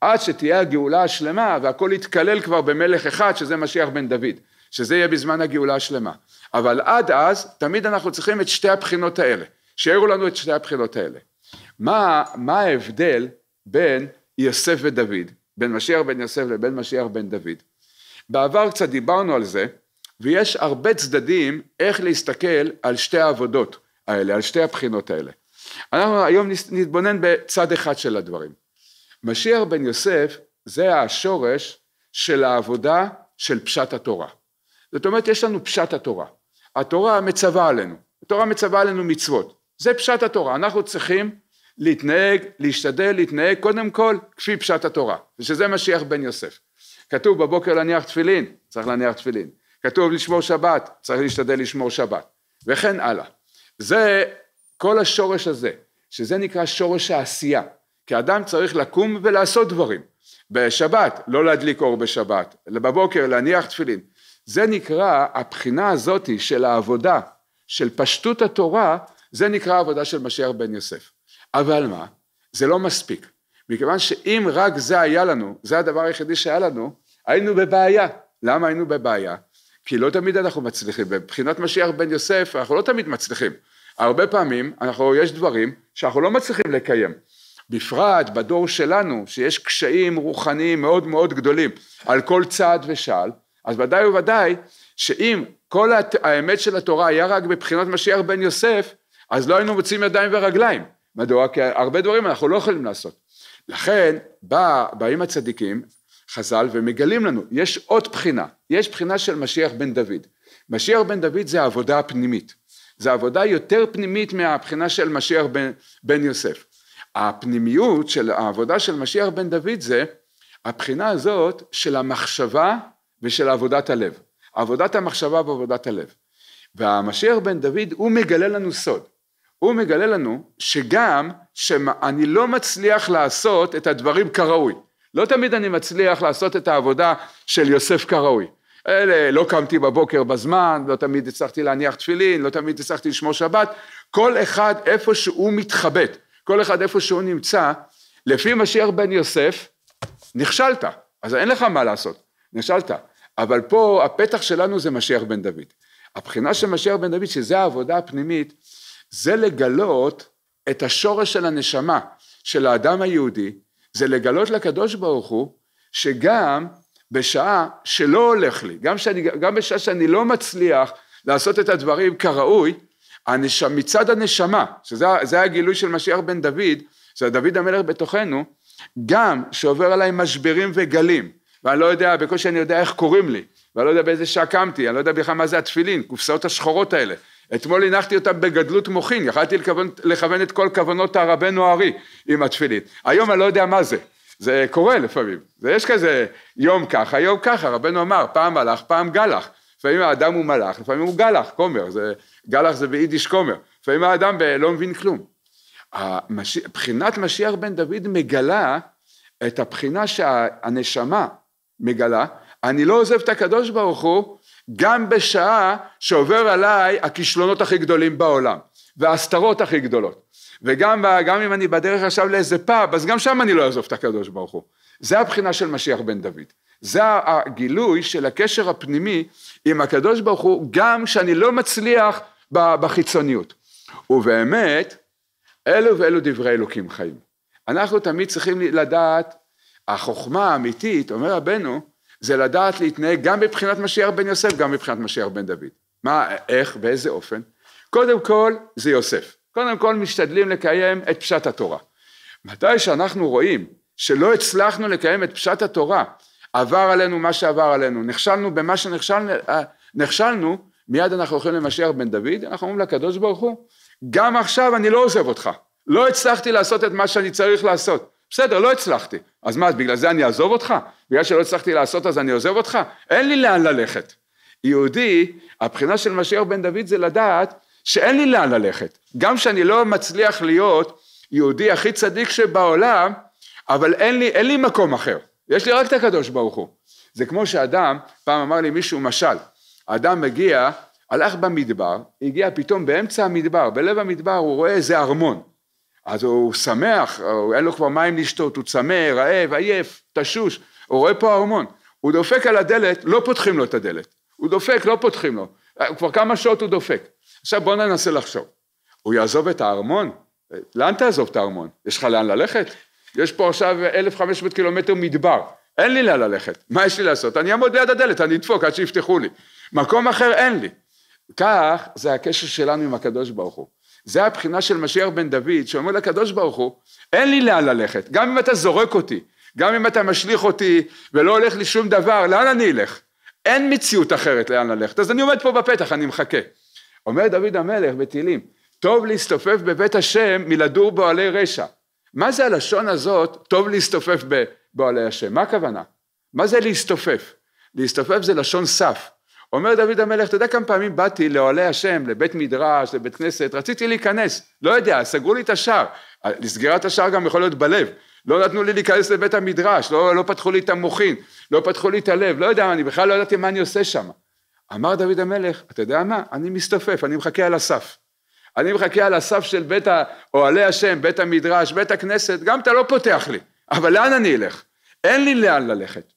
עד שתהיה הגאולה השלמה והכל יתקלל כבר במלך אחד, שזה משיח בן דוד. שזה יהיה בזמן הגאולה השלמה. אבל עד אז, תמיד אנחנו צריכים את שתי הבחינות האלה, שיראו לנו את שתי הבחינות האלה. מה, מה ההבדל בין יוסף ודוד, בין משיח בן יוסף לבין משיח בן דוד? בעבר קצת דיברנו על זה, ויש הרבה צדדים איך להסתכל על שתי העבודות האלה, על שתי הבחינות האלה. אנחנו היום נתבונן בצד אחד של הדברים. משיח בן יוסף זה השורש של העבודה של פשט התורה. זאת אומרת יש לנו פשט התורה. התורה מצווה עלינו, התורה מצווה עלינו מצוות, זה פשט התורה, אנחנו צריכים להתנהג, להשתדל להתנהג קודם כל כפי פשט התורה, ושזה משיח בן יוסף. כתוב בבוקר להניח תפילין, צריך להניח תפילין, כתוב לשמור שבת, צריך להשתדל לשמור שבת, וכן הלאה. זה כל השורש הזה, שזה נקרא שורש העשייה, כי אדם צריך לקום ולעשות דברים. בשבת, לא להדליק אור בשבת, בבוקר להניח תפילין, זה נקרא, הבחינה הזאתי של העבודה, של פשטות התורה, זה נקרא עבודה של משיח בן יוסף. אבל מה? זה לא מספיק. מכיוון שאם רק זה היה לנו, זה הדבר היחידי שהיה לנו, היינו בבעיה. למה היינו בבעיה? כי לא תמיד אנחנו מצליחים. בבחינת משיח בן יוסף אנחנו לא תמיד מצליחים. הרבה פעמים אנחנו, יש דברים שאנחנו לא מצליחים לקיים. בפרט בדור שלנו, שיש קשיים רוחניים מאוד מאוד גדולים על כל צעד ושעל, אז ודאי וודאי שאם כל הת... האמת של התורה היה רק בבחינת משיח בן יוסף, אז לא היינו מוצאים ידיים ורגליים. מדוע? כי הרבה דברים אנחנו לא יכולים לעשות. לכן בא, באים הצדיקים, חז"ל, ומגלים לנו, יש עוד בחינה, יש בחינה של משיח בן דוד. משיח בן דוד זה העבודה הפנימית. זה עבודה יותר פנימית מהבחינה של משיח בן, בן יוסף. הפנימיות של העבודה של משיח בן דוד זה הבחינה הזאת של המחשבה ושל עבודת הלב. עבודת המחשבה ועבודת הלב. והמשיח בן דוד הוא מגלה לנו סוד. הוא מגלה לנו שגם שאני לא מצליח לעשות את הדברים כראוי. לא תמיד אני מצליח לעשות את העבודה של יוסף כראוי. אלה, לא קמתי בבוקר בזמן, לא תמיד הצלחתי להניח תפילין, לא תמיד הצלחתי לשמור שבת, כל אחד איפה שהוא מתחבט, כל אחד איפה שהוא נמצא, לפי משיח בן יוסף, נכשלת, אז אין לך מה לעשות. נכשלת. אבל פה הפתח שלנו זה משיח בן דוד. הבחינה של משיח בן דוד, שזה העבודה הפנימית, זה לגלות את השורש של הנשמה של האדם היהודי, זה לגלות לקדוש ברוך הוא, שגם בשעה שלא הולך לי, גם, שאני, גם בשעה שאני לא מצליח לעשות את הדברים כראוי, הנשמה, מצד הנשמה, שזה הגילוי של משיח בן דוד, זה דוד המלך בתוכנו, גם שעובר עליי משברים וגלים, ואני לא יודע, בקושי אני יודע איך קוראים לי, ואני לא יודע באיזה שעה קמתי, אני לא יודע בכלל מה זה התפילין, קופסאות השחורות האלה. אתמול הנחתי אותם בגדלות מוחין, יכלתי לכוון, לכוון את כל כוונות הרבנו הארי עם התפילין. היום אני לא יודע מה זה, זה קורה לפעמים, זה יש כזה יום ככה, יום ככה, רבנו אמר, פעם מלאך, פעם גלח. לפעמים האדם הוא מלאך, לפעמים הוא גלח, כומר, זה, גלח זה ביידיש כומר, לפעמים האדם לא מבין כלום. המש... בחינת משיח בן דוד מגלה את הבחינה שהנשמה, שה... מגלה, אני לא עוזב את הקדוש ברוך הוא גם בשעה שעובר עליי הכישלונות הכי גדולים בעולם וההסתרות הכי גדולות וגם גם אם אני בדרך עכשיו לאיזה פאב אז גם שם אני לא אעזוב את הקדוש ברוך הוא זה הבחינה של משיח בן דוד זה הגילוי של הקשר הפנימי עם הקדוש ברוך הוא גם כשאני לא מצליח בחיצוניות ובאמת אלו ואלו דברי אלוקים חיים אנחנו תמיד צריכים לדעת החוכמה האמיתית, אומר רבנו, זה לדעת להתנהג גם מבחינת משיח בן יוסף, גם מבחינת משיח בן דוד. מה, איך, באיזה אופן? קודם כל, זה יוסף. קודם כל, משתדלים לקיים את פשט התורה. מתי שאנחנו רואים שלא הצלחנו לקיים את פשט התורה, עבר עלינו מה שעבר עלינו, נכשלנו במה שנכשלנו, אה, מיד אנחנו הולכים למשיח בן דוד, אנחנו אומרים לקדוש ברוך הוא, גם עכשיו אני לא עוזב אותך, לא הצלחתי לעשות את מה שאני צריך לעשות, בסדר, לא הצלחתי. אז מה, אז בגלל זה אני אעזוב אותך? בגלל שלא הצלחתי לעשות אז אני עוזב אותך? אין לי לאן ללכת. יהודי, הבחינה של משיח בן דוד זה לדעת שאין לי לאן ללכת. גם שאני לא מצליח להיות יהודי הכי צדיק שבעולם, אבל אין לי, אין לי מקום אחר. יש לי רק את הקדוש ברוך הוא. זה כמו שאדם, פעם אמר לי מישהו משל, אדם מגיע, הלך במדבר, הגיע פתאום באמצע המדבר, בלב המדבר הוא רואה איזה ארמון. אז הוא שמח, הוא אין לו כבר מים לשתות, הוא צמא, רעב, עייף, תשוש, הוא רואה פה ארמון, הוא דופק על הדלת, לא פותחים לו את הדלת, הוא דופק, לא פותחים לו, כבר כמה שעות הוא דופק. עכשיו בוא ננסה לחשוב, הוא יעזוב את הארמון? לאן תעזוב את הארמון? יש לך לאן ללכת? יש פה עכשיו 1,500 קילומטר מדבר, אין לי לאן ללכת, מה יש לי לעשות? אני אעמוד ליד הדלת, אני אדפוק עד שיפתחו לי, מקום אחר אין לי. כך זה הקשר שלנו עם הקדוש ברוך הוא. זה הבחינה של משיח בן דוד, שאומר לקדוש ברוך הוא, אין לי לאן ללכת, גם אם אתה זורק אותי, גם אם אתה משליך אותי ולא הולך לי שום דבר, לאן אני אלך? אין מציאות אחרת לאן ללכת, אז אני עומד פה בפתח, אני מחכה. אומר דוד המלך בתהילים, טוב להסתופף בבית השם מלדור בועלי רשע. מה זה הלשון הזאת, טוב להסתופף בבועלי השם? מה הכוונה? מה זה להסתופף? להסתופף זה לשון סף. אומר דוד המלך, אתה יודע כמה פעמים באתי לאוהלי השם, לבית מדרש, לבית כנסת, רציתי להיכנס, לא יודע, סגרו לי את השער. לסגירת השער גם יכול להיות בלב. לא נתנו לי להיכנס לבית המדרש, לא, לא פתחו לי את המוחין, לא פתחו לי את הלב, לא יודע, אני בכלל לא ידעתי מה אני עושה שם. אמר דוד המלך, אתה יודע מה, אני מסתופף, אני מחכה על הסף. אני מחכה על הסף של בית אוהלי השם, בית המדרש, בית הכנסת, גם אתה לא פותח לי, אבל לאן אני אלך? אין לי לאן ללכת.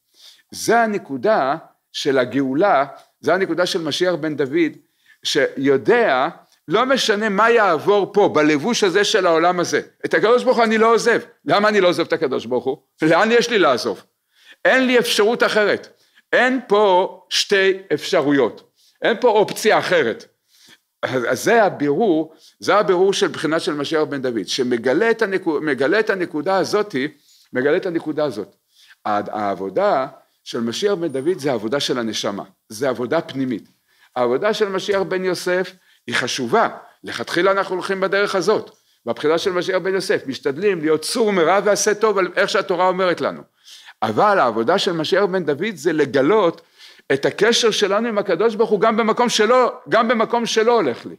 זה הנקודה של הגאולה זה הנקודה של משיח בן דוד, שיודע, לא משנה מה יעבור פה, בלבוש הזה של העולם הזה, את הקדוש ברוך הוא אני לא עוזב. למה אני לא עוזב את הקדוש ברוך הוא? לאן יש לי לעזוב? אין לי אפשרות אחרת. אין פה שתי אפשרויות. אין פה אופציה אחרת. אז זה הבירור, זה הבירור של בחינה של משיח בן דוד, שמגלה את, הנקוד, את הנקודה הזאת, מגלה את הנקודה הזאת. העבודה של משיח בן דוד זה עבודה של הנשמה, זה עבודה פנימית. העבודה של משיח בן יוסף היא חשובה, לכתחילה אנחנו הולכים בדרך הזאת. בבחינה של משיח בן יוסף משתדלים להיות סור מרע ועשה טוב על איך שהתורה אומרת לנו. אבל העבודה של משיח בן דוד זה לגלות את הקשר שלנו עם הקדוש ברוך הוא גם במקום שלא, גם במקום שלא הולך לי.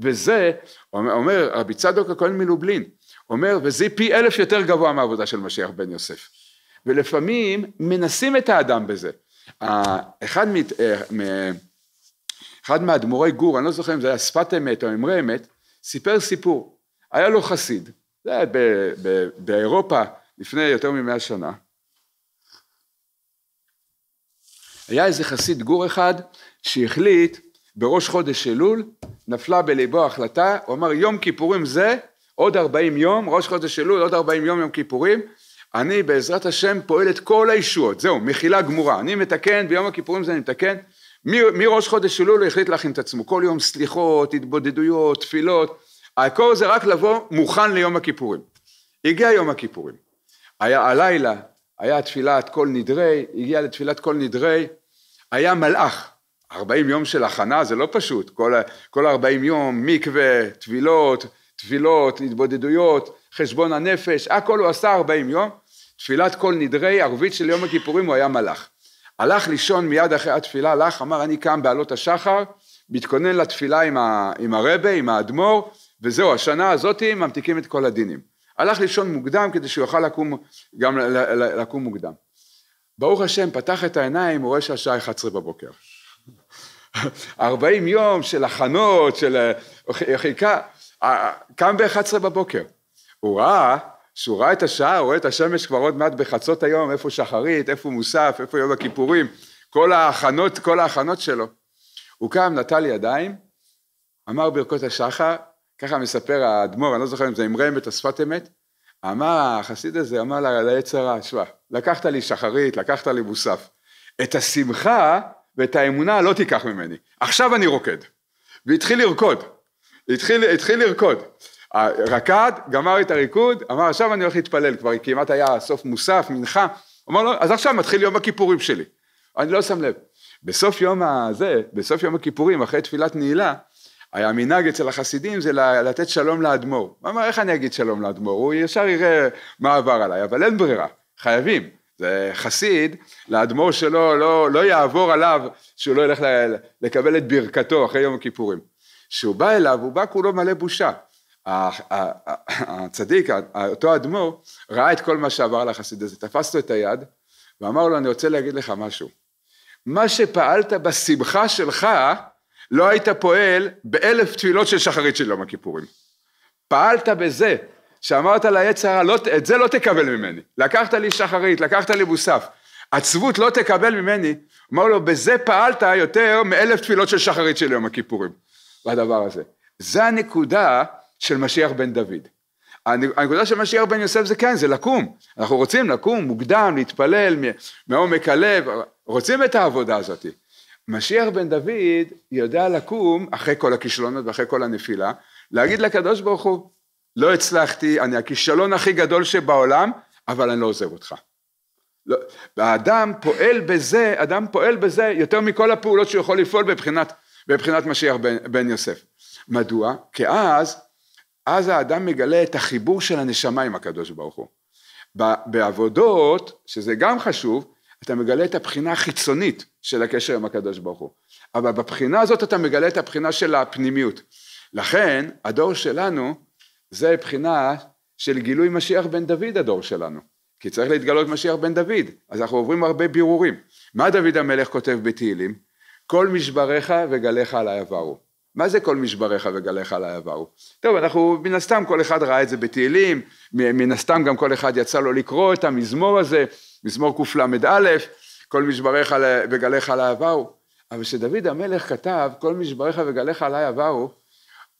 וזה, אומר רבי צדוק הכהן מלובלין, אומר, וזה פי אלף יותר גבוה מהעבודה של משיח בן יוסף. ולפעמים מנסים את האדם בזה. אחד, מת, אה, אחד מהדמורי גור, אני לא זוכר אם זה היה שפת אמת או אמרי אמת, סיפר סיפור. היה לו חסיד, זה היה ב, ב, באירופה לפני יותר ממאה שנה. היה איזה חסיד גור אחד שהחליט בראש חודש אלול, נפלה בליבו ההחלטה, הוא אמר יום כיפורים זה עוד ארבעים יום, ראש חודש אלול עוד ארבעים יום יום כיפורים, אני בעזרת השם פועל את כל הישועות, זהו, מחילה גמורה, אני מתקן, ביום הכיפורים זה אני מתקן, מראש חודש אלול הוא החליט להכין את עצמו, כל יום סליחות, התבודדויות, תפילות, הכל זה רק לבוא מוכן ליום הכיפורים. הגיע יום הכיפורים, היה הלילה, היה תפילת כל נדרי, הגיע לתפילת כל נדרי, היה מלאך, 40 יום של הכנה זה לא פשוט, כל, 40 יום מקווה, טבילות, טבילות, התבודדויות, חשבון הנפש, הכל הוא עשה 40 יום, תפילת כל נדרי, ערבית של יום הכיפורים, הוא היה מלאך. הלך לישון מיד אחרי התפילה, הלך, אמר, אני קם בעלות השחר, מתכונן לתפילה עם, ה, עם הרבה, עם האדמו"ר, וזהו, השנה הזאת ממתיקים את כל הדינים. הלך לישון מוקדם כדי שהוא יוכל לקום, גם לקום מוקדם. ברוך השם, פתח את העיניים, הוא רואה שהשעה 11 בבוקר. 40 יום של הכנות, של אה, חיכה, אה, קם ב-11 בבוקר. הוא ראה כשהוא ראה את השעה, הוא רואה את השמש כבר עוד מעט בחצות היום, איפה שחרית, איפה מוסף, איפה יום הכיפורים, כל ההכנות, כל ההכנות שלו. הוא קם, נטל ידיים, אמר ברכות השחר, ככה מספר האדמו"ר, אני לא זוכר אם זה עם רמת או שפת אמת, אמר החסיד הזה, אמר לה, ליצר הרע, שמע, לקחת לי שחרית, לקחת לי מוסף, את השמחה ואת האמונה לא תיקח ממני, עכשיו אני רוקד. והתחיל לרקוד, התחיל, התחיל לרקוד. רקד, גמר את הריקוד, אמר עכשיו אני הולך להתפלל, כבר כמעט היה סוף מוסף, מנחה, אמר לו, אז עכשיו מתחיל יום הכיפורים שלי. אני לא שם לב. בסוף יום הזה, בסוף יום הכיפורים, אחרי תפילת נעילה, היה מנהג אצל החסידים זה לתת שלום לאדמו"ר. הוא אמר, איך אני אגיד שלום לאדמו"ר? הוא ישר יראה מה עבר עליי, אבל אין ברירה, חייבים. זה חסיד, לאדמו"ר שלו לא, לא יעבור עליו שהוא לא ילך לקבל את ברכתו אחרי יום הכיפורים. כשהוא בא אליו, הוא בא כולו מלא בושה. הצדיק, אותו אדמו"ר, ראה את כל מה שעבר על החסיד הזה, תפס לו את היד ואמר לו, אני רוצה להגיד לך משהו. מה שפעלת בשמחה שלך, לא היית פועל באלף תפילות של שחרית של יום הכיפורים. פעלת בזה שאמרת לעץ הרע, לא, את זה לא תקבל ממני. לקחת לי שחרית, לקחת לי מוסף. עצבות לא תקבל ממני. אמר לו, בזה פעלת יותר מאלף תפילות של שחרית של יום הכיפורים, בדבר הזה. זה הנקודה של משיח בן דוד. הנקודה של משיח בן יוסף זה כן, זה לקום. אנחנו רוצים לקום מוקדם, להתפלל מעומק הלב, רוצים את העבודה הזאת. משיח בן דוד יודע לקום אחרי כל הכישלונות ואחרי כל הנפילה, להגיד לקדוש ברוך הוא, לא הצלחתי, אני הכישלון הכי גדול שבעולם, אבל אני לא עוזב אותך. לא, והאדם פועל בזה, אדם פועל בזה יותר מכל הפעולות שהוא יכול לפעול בבחינת, בבחינת משיח בן, בן יוסף. מדוע? כי אז אז האדם מגלה את החיבור של הנשמה עם הקדוש ברוך הוא. בעבודות, שזה גם חשוב, אתה מגלה את הבחינה החיצונית של הקשר עם הקדוש ברוך הוא. אבל בבחינה הזאת אתה מגלה את הבחינה של הפנימיות. לכן, הדור שלנו, זה בחינה של גילוי משיח בן דוד הדור שלנו. כי צריך להתגלות משיח בן דוד, אז אנחנו עוברים הרבה בירורים. מה דוד המלך כותב בתהילים? כל משבריך וגליך עלי עברו. מה זה כל משבריך וגליך עלי עברו? טוב, אנחנו מן הסתם כל אחד ראה את זה בתהילים, מן הסתם גם כל אחד יצא לו לקרוא את המזמור הזה, מזמור קל"א, כל משבריך וגליך עלי עברו. אבל כשדוד המלך כתב, כל משבריך וגליך עלי עברו,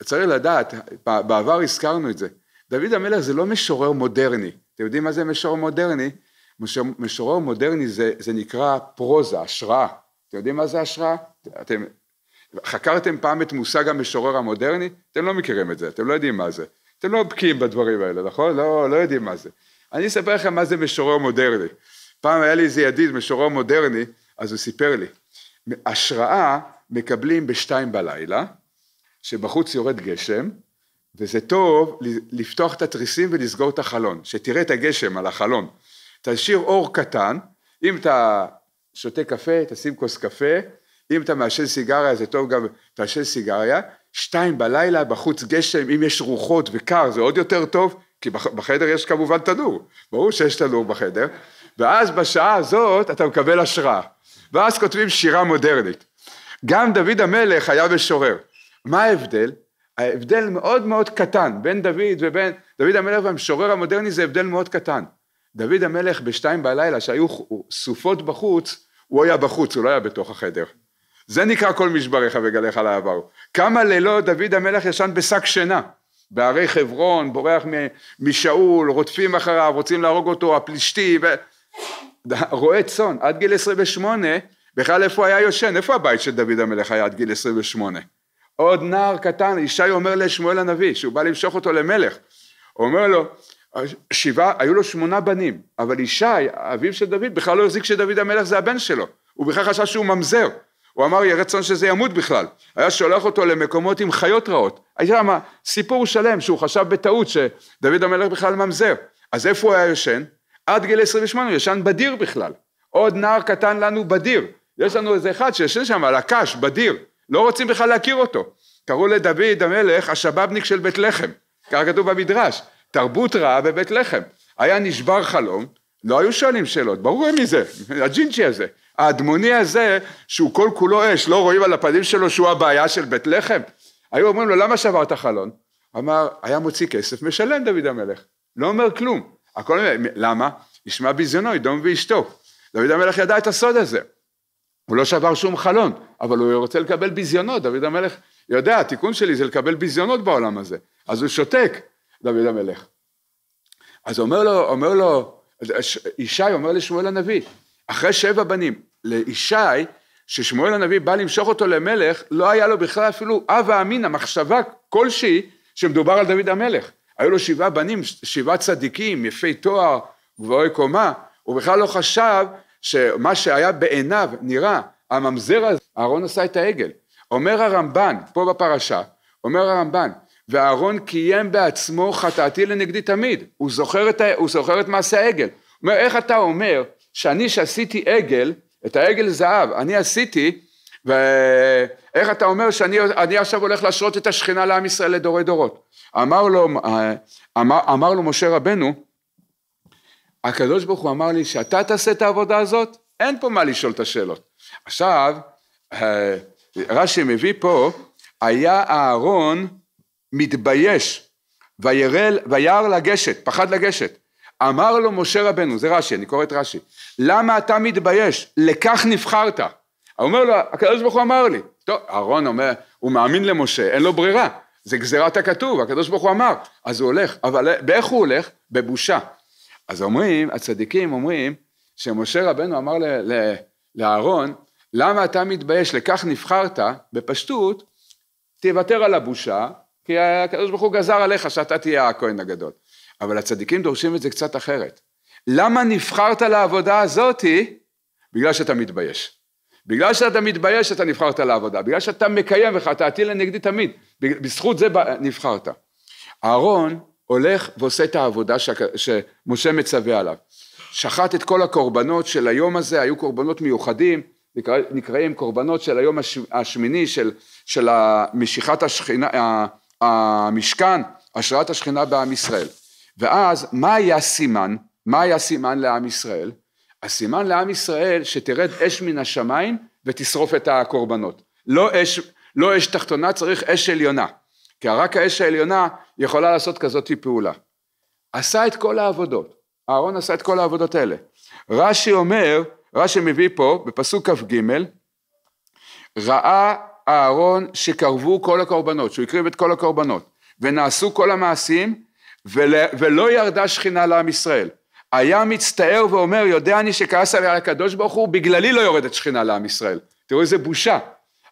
צריך לדעת, בעבר הזכרנו את זה, דוד המלך זה לא משורר מודרני. אתם יודעים מה זה משורר מודרני? משורר מודרני זה, זה נקרא פרוזה, השראה. אתם יודעים מה זה השראה? אתם חקרתם פעם את מושג המשורר המודרני? אתם לא מכירים את זה, אתם לא יודעים מה זה. אתם לא בקיאים בדברים האלה, נכון? לא, לא יודעים מה זה. אני אספר לכם מה זה משורר מודרני. פעם היה לי איזה ידיד, משורר מודרני, אז הוא סיפר לי. השראה מקבלים בשתיים בלילה, שבחוץ יורד גשם, וזה טוב לפתוח את התריסים ולסגור את החלון, שתראה את הגשם על החלון. תשאיר אור קטן, אם אתה שותה קפה, תשים כוס קפה, אם אתה מעשן סיגריה זה טוב גם תעשן סיגריה, שתיים בלילה בחוץ גשם, אם יש רוחות וקר זה עוד יותר טוב, כי בחדר יש כמובן תנור, ברור שיש תנור בחדר, ואז בשעה הזאת אתה מקבל השראה, ואז כותבים שירה מודרנית. גם דוד המלך היה משורר. מה ההבדל? ההבדל מאוד מאוד קטן בין דוד ובין דוד המלך והמשורר המודרני זה הבדל מאוד קטן. דוד המלך בשתיים בלילה שהיו סופות בחוץ, הוא היה בחוץ, הוא לא היה בתוך החדר. זה נקרא כל משבריך וגליך לעבר. כמה לילות דוד המלך ישן בשק שינה. בערי חברון, בורח משאול, רודפים אחריו, רוצים להרוג אותו, הפלישתי, ו... רועה צאן, עד גיל 28, בכלל איפה היה יושן? איפה הבית של דוד המלך היה עד גיל 28? עוד נער קטן, ישי אומר לשמואל הנביא, שהוא בא למשוך אותו למלך, הוא אומר לו, שבעה, היו לו שמונה בנים, אבל ישי, אביו של דוד, בכלל לא החזיק שדוד המלך זה הבן שלו, הוא בכלל חשב שהוא ממזר, הוא אמר יהיה רצון שזה ימות בכלל, היה שולח אותו למקומות עם חיות רעות, היה שם סיפור שלם שהוא חשב בטעות שדוד המלך בכלל ממזר, אז איפה הוא היה ישן? עד גיל 28 הוא ישן בדיר בכלל, עוד נער קטן לנו בדיר, יש לנו איזה אחד שישן שם על הקש בדיר, לא רוצים בכלל להכיר אותו, קראו לדוד המלך השבבניק של בית לחם, ככה כתוב במדרש, תרבות רעה בבית לחם, היה נשבר חלום לא היו שואלים שאלות, ברור מי זה, הג'ינג'י הזה, האדמוני הזה שהוא כל כולו אש, לא רואים על הפנים שלו שהוא הבעיה של בית לחם? היו אומרים לו למה שברת חלון? אמר, היה מוציא כסף, משלם דוד המלך, לא אומר כלום, הכל, אומר, למה? ישמע ביזיונו, ידום ואשתו. דוד המלך ידע את הסוד הזה, הוא לא שבר שום חלון, אבל הוא רוצה לקבל ביזיונות, דוד המלך יודע, התיקון שלי זה לקבל ביזיונות בעולם הזה, אז הוא שותק, דוד המלך. אז אומר לו, אומר לו, ישי אומר לשמואל הנביא, אחרי שבע בנים, לישי, ששמואל הנביא בא למשוך אותו למלך, לא היה לו בכלל אפילו הווה אמינא, מחשבה כלשהי, שמדובר על דוד המלך. היו לו שבעה בנים, שבעה צדיקים, יפי תואר, גבוהי קומה, הוא בכלל לא חשב שמה שהיה בעיניו נראה, הממזר הזה, אהרון עשה את העגל. אומר הרמב"ן, פה בפרשה, אומר הרמב"ן, ואהרון קיים בעצמו חטאתי לנגדי תמיד, הוא זוכר את, הוא זוכר את מעשה העגל. הוא אומר, איך אתה אומר שאני שעשיתי עגל, את העגל זהב, אני עשיתי, ואיך אתה אומר שאני עכשיו הולך להשרות את השכינה לעם ישראל לדורי דורות? אמר לו, אמר, אמר לו משה רבנו, הקדוש ברוך הוא אמר לי שאתה תעשה את העבודה הזאת, אין פה מה לשאול את השאלות. עכשיו, אה, רש"י מביא פה, היה אהרון מתבייש, וירל, וירא לגשת, פחד לגשת. אמר לו משה רבנו, זה רש"י, אני קורא את רש"י, למה אתה מתבייש? לכך נבחרת. אומר לו, הקדוש ברוך הוא אמר לי. טוב, אהרון אומר, הוא מאמין למשה, אין לו ברירה. זה גזירת הכתוב, הקדוש ברוך הוא אמר. אז הוא הולך, אבל באיך הוא הולך? בבושה. אז אומרים, הצדיקים אומרים, שמשה רבנו אמר לאהרון, למה אתה מתבייש? לכך נבחרת, בפשטות, תוותר על הבושה, כי הקדוש ברוך הוא גזר עליך שאתה תהיה הכהן הגדול. אבל הצדיקים דורשים את זה קצת אחרת. למה נבחרת לעבודה הזאתי? בגלל שאתה מתבייש. בגלל שאתה מתבייש אתה נבחרת לעבודה, בגלל שאתה מקיים וחטאתי לנגדי תמיד, בזכות זה נבחרת. אהרון הולך ועושה את העבודה ש... שמשה מצווה עליו. שחט את כל הקורבנות של היום הזה, היו קורבנות מיוחדים, נקרא, נקראים קורבנות של היום השמיני של, של משיכת השכינה, המשכן, השראת השכינה בעם ישראל. ואז מה היה סימן? מה היה סימן לעם ישראל? הסימן לעם ישראל שתרד אש מן השמיים ותשרוף את הקורבנות. לא אש, לא אש תחתונה, צריך אש עליונה. כי רק האש העליונה יכולה לעשות כזאת פעולה. עשה את כל העבודות. אהרון עשה את כל העבודות האלה. רש"י אומר, רש"י מביא פה בפסוק כ"ג, ראה אהרון שקרבו כל הקורבנות, שהוא הקריב את כל הקורבנות, ונעשו כל המעשים, ול, ולא ירדה שכינה לעם ישראל. היה מצטער ואומר, יודע אני שכעס עליה הקדוש ברוך הוא, בגללי לא יורדת שכינה לעם ישראל. תראו איזה בושה.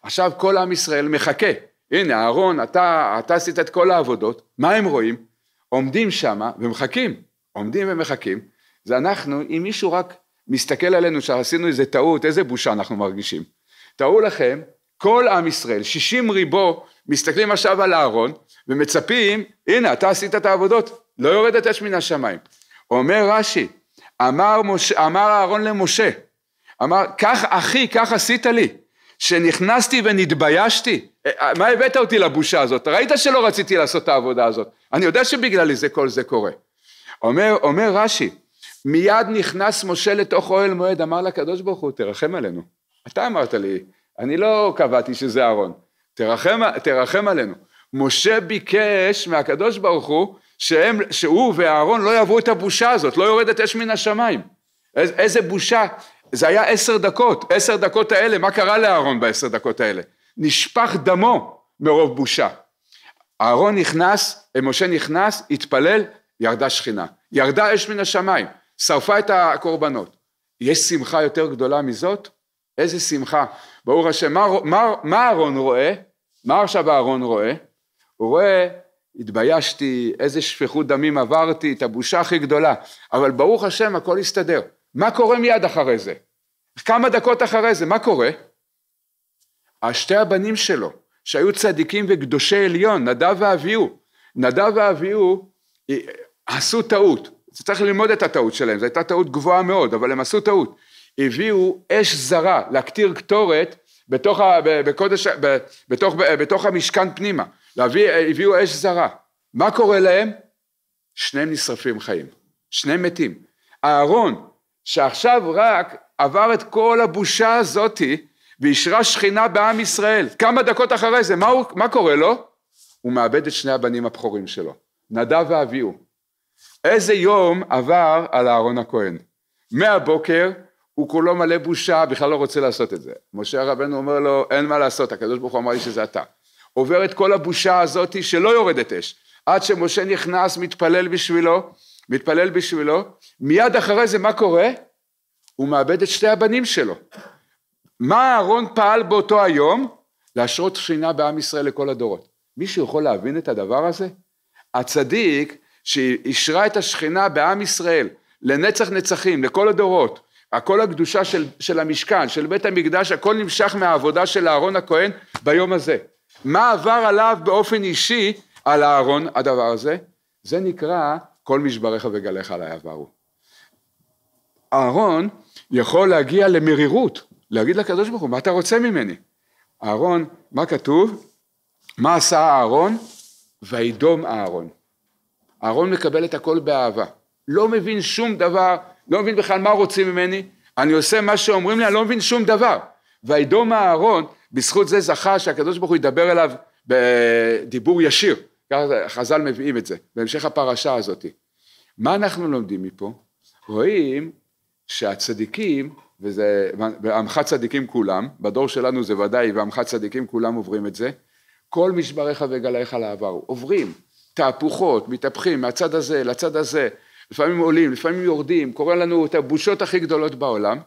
עכשיו כל עם ישראל מחכה. הנה, אהרון, אתה, אתה עשית את כל העבודות, מה הם רואים? עומדים שמה ומחכים. עומדים ומחכים. זה אנחנו, אם מישהו רק מסתכל עלינו שעשינו איזה טעות, איזה בושה אנחנו מרגישים. תארו לכם כל עם ישראל, שישים ריבו, מסתכלים עכשיו על אהרון ומצפים, הנה אתה עשית את העבודות, לא יורדת אש מן השמיים. אומר רש"י, אמר, מוש, אמר אהרון למשה, אמר, כך אחי, כך עשית לי, שנכנסתי ונתביישתי, אה, אה, מה הבאת אותי לבושה הזאת? ראית שלא רציתי לעשות את העבודה הזאת, אני יודע שבגללי זה כל זה קורה. אומר, אומר רש"י, מיד נכנס משה לתוך אוהל מועד, אמר לקדוש ברוך הוא, תרחם עלינו. אתה אמרת לי אני לא קבעתי שזה אהרון, תרחם, תרחם עלינו. משה ביקש מהקדוש ברוך הוא שהם, שהוא ואהרון לא יעברו את הבושה הזאת, לא יורדת אש מן השמיים. איז, איזה בושה, זה היה עשר דקות, עשר דקות האלה, מה קרה לאהרון בעשר דקות האלה? נשפך דמו מרוב בושה. אהרון נכנס, משה נכנס, התפלל, ירדה שכינה. ירדה אש מן השמיים, שרפה את הקורבנות. יש שמחה יותר גדולה מזאת? איזה שמחה ברוך השם, מה, מה, מה אהרון רואה? מה עכשיו אהרון רואה? הוא רואה, התביישתי, איזה שפיכות דמים עברתי, את הבושה הכי גדולה, אבל ברוך השם הכל הסתדר. מה קורה מיד אחרי זה? כמה דקות אחרי זה, מה קורה? השתי הבנים שלו, שהיו צדיקים וקדושי עליון, נדב ואביהו, נדב ואביהו אה, עשו טעות, צריך ללמוד את הטעות שלהם, זו הייתה טעות גבוהה מאוד, אבל הם עשו טעות. הביאו אש זרה, להקטיר קטורת בתוך, ה, בקודש, בתוך, בתוך המשכן פנימה, להביא, הביאו אש זרה. מה קורה להם? שניהם נשרפים חיים, שניהם מתים. אהרון, שעכשיו רק עבר את כל הבושה הזאתי, ואישרה שכינה בעם ישראל. כמה דקות אחרי זה, מה, הוא, מה קורה לו? הוא מאבד את שני הבנים הבכורים שלו, נדב ואביהו. איזה יום עבר על אהרון הכהן? מהבוקר הוא כולו מלא בושה, בכלל לא רוצה לעשות את זה. משה רבנו אומר לו, אין מה לעשות, הקדוש ברוך הוא אמר לי שזה אתה. עובר את כל הבושה הזאת שלא יורדת אש, עד שמשה נכנס, מתפלל בשבילו, מתפלל בשבילו, מיד אחרי זה מה קורה? הוא מאבד את שתי הבנים שלו. מה אהרון פעל באותו היום? להשרות שכינה בעם ישראל לכל הדורות. מישהו יכול להבין את הדבר הזה? הצדיק שאישרה את השכינה בעם ישראל לנצח נצחים, לכל הדורות, הכל הקדושה של, של המשכן, של בית המקדש, הכל נמשך מהעבודה של אהרון הכהן ביום הזה. מה עבר עליו באופן אישי, על אהרון, הדבר הזה? זה נקרא כל משבריך וגליך עלי עברו. אהרון יכול להגיע למרירות, להגיד לקדוש ברוך הוא, מה אתה רוצה ממני? אהרון, מה כתוב? מה עשה אהרון? וידום אהרון. אהרון מקבל את הכל באהבה. לא מבין שום דבר, לא מבין בכלל מה רוצים ממני, אני עושה מה שאומרים לי, אני לא מבין שום דבר. וידום אהרון, בזכות זה זכה שהקדוש ברוך הוא ידבר אליו בדיבור ישיר, ככה חז"ל מביאים את זה, בהמשך הפרשה הזאת. מה אנחנו לומדים מפה? רואים שהצדיקים, וזה, ועמך צדיקים כולם, בדור שלנו זה ודאי, ועמך צדיקים כולם עוברים את זה, כל משבריך וגליך לעבר, עוברים, תהפוכות, מתהפכים מהצד הזה לצד הזה, לפעמים עולים, לפעמים יורדים, קורה לנו את הבושות הכי גדולות בעולם,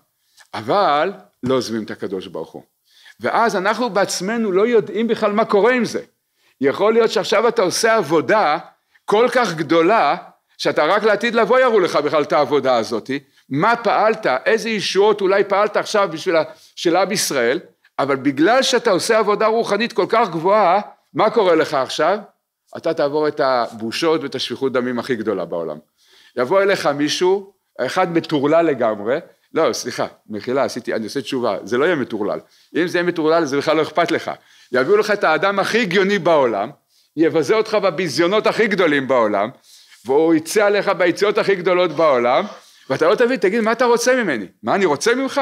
אבל לא עוזבים את הקדוש ברוך הוא. ואז אנחנו בעצמנו לא יודעים בכלל מה קורה עם זה. יכול להיות שעכשיו אתה עושה עבודה כל כך גדולה, שאתה רק לעתיד לבוא יראו לך בכלל את העבודה הזאת, מה פעלת, איזה ישועות אולי פעלת עכשיו בשביל של עם ישראל, אבל בגלל שאתה עושה עבודה רוחנית כל כך גבוהה, מה קורה לך עכשיו? אתה תעבור את הבושות ואת השפיכות דמים הכי גדולה בעולם. יבוא אליך מישהו, האחד מטורלל לגמרי, לא, סליחה, מחילה, עשיתי, אני עושה תשובה, זה לא יהיה מטורלל. אם זה יהיה מטורלל, זה בכלל לא אכפת לך. יביאו לך את האדם הכי הגיוני בעולם, יבזה אותך בביזיונות הכי גדולים בעולם, והוא יצא עליך ביציאות הכי גדולות בעולם, ואתה לא תבין, תגיד, מה אתה רוצה ממני? מה אני רוצה ממך?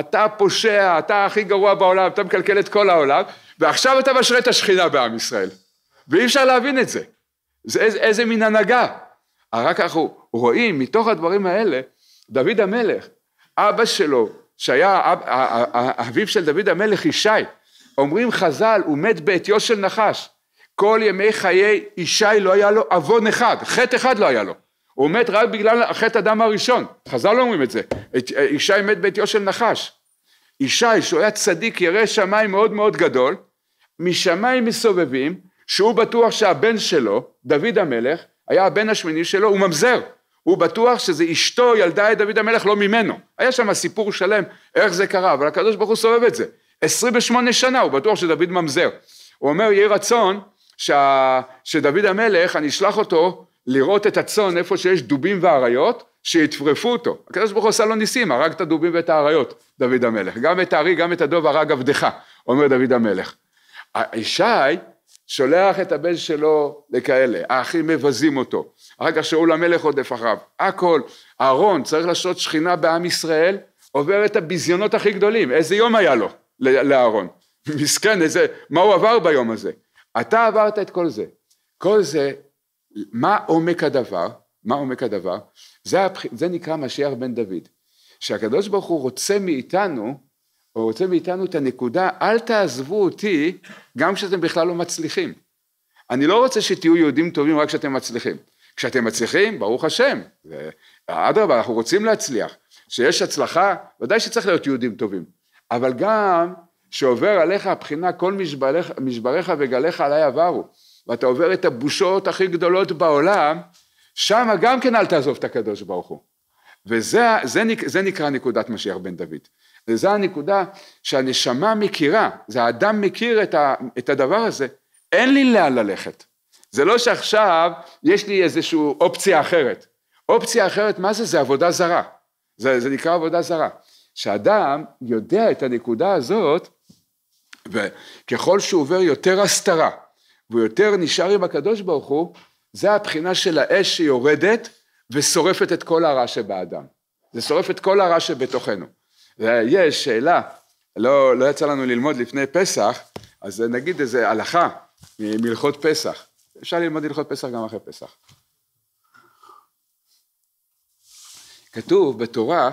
אתה הפושע, אתה הכי גרוע בעולם, אתה מקלקל את כל העולם, ועכשיו אתה משרה את השכינה בעם ישראל. ואי אפשר להבין את זה. זה איזה, איזה מין הנהגה. רק אנחנו רואים מתוך הדברים האלה, דוד המלך, אבא שלו, שהיה אביו של דוד המלך ישי, אומרים חז"ל, הוא מת בעטיו של נחש. כל ימי חיי ישי לא היה לו עוון אחד, חטא אחד לא היה לו. הוא מת רק בגלל חטא הדם הראשון. חז"ל לא אומרים את זה. אה, ישי מת בעטיו של נחש. ישי, שהוא היה צדיק ירא שמיים מאוד מאוד גדול, משמיים מסובבים, שהוא בטוח שהבן שלו, דוד המלך, היה הבן השמיני שלו, הוא ממזר. הוא בטוח שזה אשתו ילדה את דוד המלך לא ממנו. היה שם סיפור שלם איך זה קרה, אבל הקדוש ברוך הוא סובב את זה. 28 שנה הוא בטוח שדוד ממזר. הוא אומר יהי רצון ש... שדוד המלך אני אשלח אותו לראות את הצאן איפה שיש דובים ואריות שיטפרפו אותו. הקדוש ברוך הוא עשה לו ניסים, הרג את הדובים ואת האריות, דוד המלך. גם את הארי, גם את הדוב הרג עבדך, אומר דוד המלך. ישי שולח את הבן שלו לכאלה, האחים מבזים אותו, אחר כך שאול המלך עודף אחריו, הכל. אהרון צריך לעשות שכינה בעם ישראל, עובר את הביזיונות הכי גדולים, איזה יום היה לו, לאהרון. מסכן, איזה, מה הוא עבר ביום הזה? אתה עברת את כל זה. כל זה, מה עומק הדבר? מה עומק הדבר? זה, הבח... זה נקרא משיח בן דוד. שהקדוש ברוך הוא רוצה מאיתנו, הוא רוצה מאיתנו את הנקודה, אל תעזבו אותי גם כשאתם בכלל לא מצליחים. אני לא רוצה שתהיו יהודים טובים רק כשאתם מצליחים. כשאתם מצליחים, ברוך השם, אדרבה, אנחנו רוצים להצליח. כשיש הצלחה, ודאי שצריך להיות יהודים טובים, אבל גם שעובר עליך הבחינה כל משבריך, משבריך וגליך עליי עברו, ואתה עובר את הבושות הכי גדולות בעולם, שם גם כן אל תעזוב את הקדוש ברוך הוא. וזה זה, זה נקרא נקודת משיח בן דוד. וזו הנקודה שהנשמה מכירה, זה האדם מכיר את, ה, את הדבר הזה, אין לי לאן ללכת. זה לא שעכשיו יש לי איזושהי אופציה אחרת. אופציה אחרת, מה זה? זה עבודה זרה. זה, זה נקרא עבודה זרה. שאדם יודע את הנקודה הזאת, וככל שהוא עובר יותר הסתרה, והוא יותר נשאר עם הקדוש ברוך הוא, זה הבחינה של האש שיורדת ושורפת את כל הרע שבאדם. זה שורף את כל הרע שבתוכנו. ויש שאלה, לא, לא יצא לנו ללמוד לפני פסח, אז נגיד איזה הלכה מהלכות פסח. אפשר ללמוד הלכות פסח גם אחרי פסח. כתוב בתורה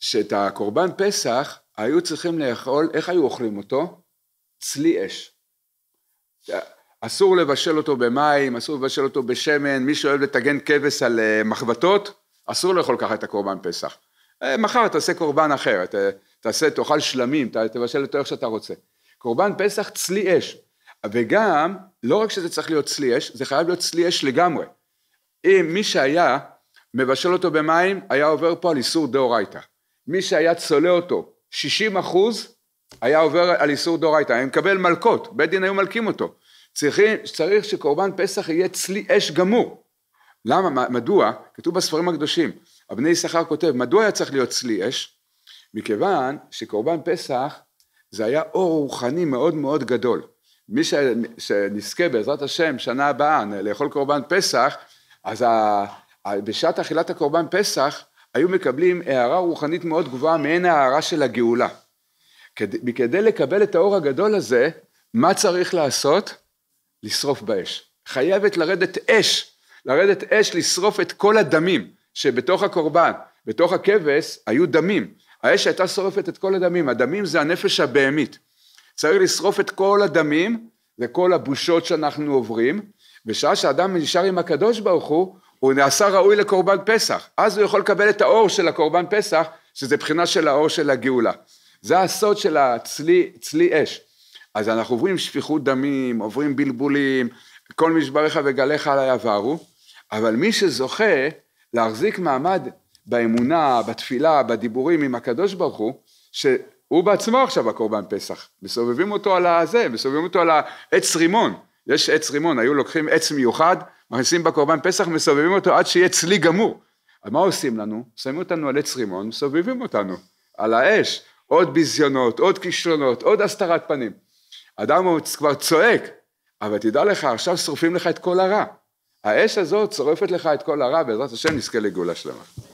שאת הקורבן פסח היו צריכים לאכול, איך היו אוכלים אותו? צלי אש. אסור לבשל אותו במים, אסור לבשל אותו בשמן, מי שאוהב לטגן כבש על אה, מחבטות, אסור לאכול ככה את הקורבן פסח. אה, מחר תעשה קורבן אחר, תעשה, תאכל שלמים, תבשל אותו איך שאתה רוצה. קורבן פסח צלי אש, וגם לא רק שזה צריך להיות צלי אש, זה חייב להיות צלי אש לגמרי. אם מי שהיה מבשל אותו במים, היה עובר פה על איסור דאורייתא. מי שהיה צולע אותו 60 אחוז, היה עובר על איסור דאורייתא, היה מקבל מלקות, בית דין היו מלקים אותו. צריכים, צריך שקורבן פסח יהיה צלי אש גמור. למה, מדוע? כתוב בספרים הקדושים, אבני יששכר כותב, מדוע היה צריך להיות צלי אש? מכיוון שקורבן פסח זה היה אור רוחני מאוד מאוד גדול. מי ש... שנזכה בעזרת השם שנה הבאה לאכול קורבן פסח, אז ה... בשעת אכילת הקורבן פסח היו מקבלים הערה רוחנית מאוד גבוהה מעין ההערה של הגאולה. כדי, כדי לקבל את האור הגדול הזה, מה צריך לעשות? לשרוף באש. חייבת לרדת אש, לרדת אש לשרוף את כל הדמים שבתוך הקורבן, בתוך הכבש היו דמים. האש הייתה שורפת את כל הדמים, הדמים זה הנפש הבהמית. צריך לשרוף את כל הדמים וכל הבושות שאנחנו עוברים, בשעה שאדם נשאר עם הקדוש ברוך הוא, הוא נעשה ראוי לקורבן פסח, אז הוא יכול לקבל את האור של הקורבן פסח, שזה בחינה של האור של הגאולה. זה הסוד של הצלי צלי אש. אז אנחנו עוברים שפיכות דמים, עוברים בלבולים, כל משבריך וגליך עלי עברו, אבל מי שזוכה להחזיק מעמד באמונה, בתפילה, בדיבורים עם הקדוש ברוך הוא, הוא בעצמו עכשיו הקורבן פסח, מסובבים אותו על הזה, מסובבים אותו על העץ רימון, יש עץ רימון, היו לוקחים עץ מיוחד, מכניסים בקורבן פסח, מסובבים אותו עד שיהיה צלי גמור. אז מה עושים לנו? שמים אותנו על עץ רימון, מסובבים אותנו, על האש, עוד ביזיונות, עוד כישלונות, עוד הסתרת פנים. אדם כבר צועק, אבל תדע לך, עכשיו שורפים לך את כל הרע. האש הזאת שורפת לך את כל הרע, בעזרת השם נזכה לגאולה שלמה.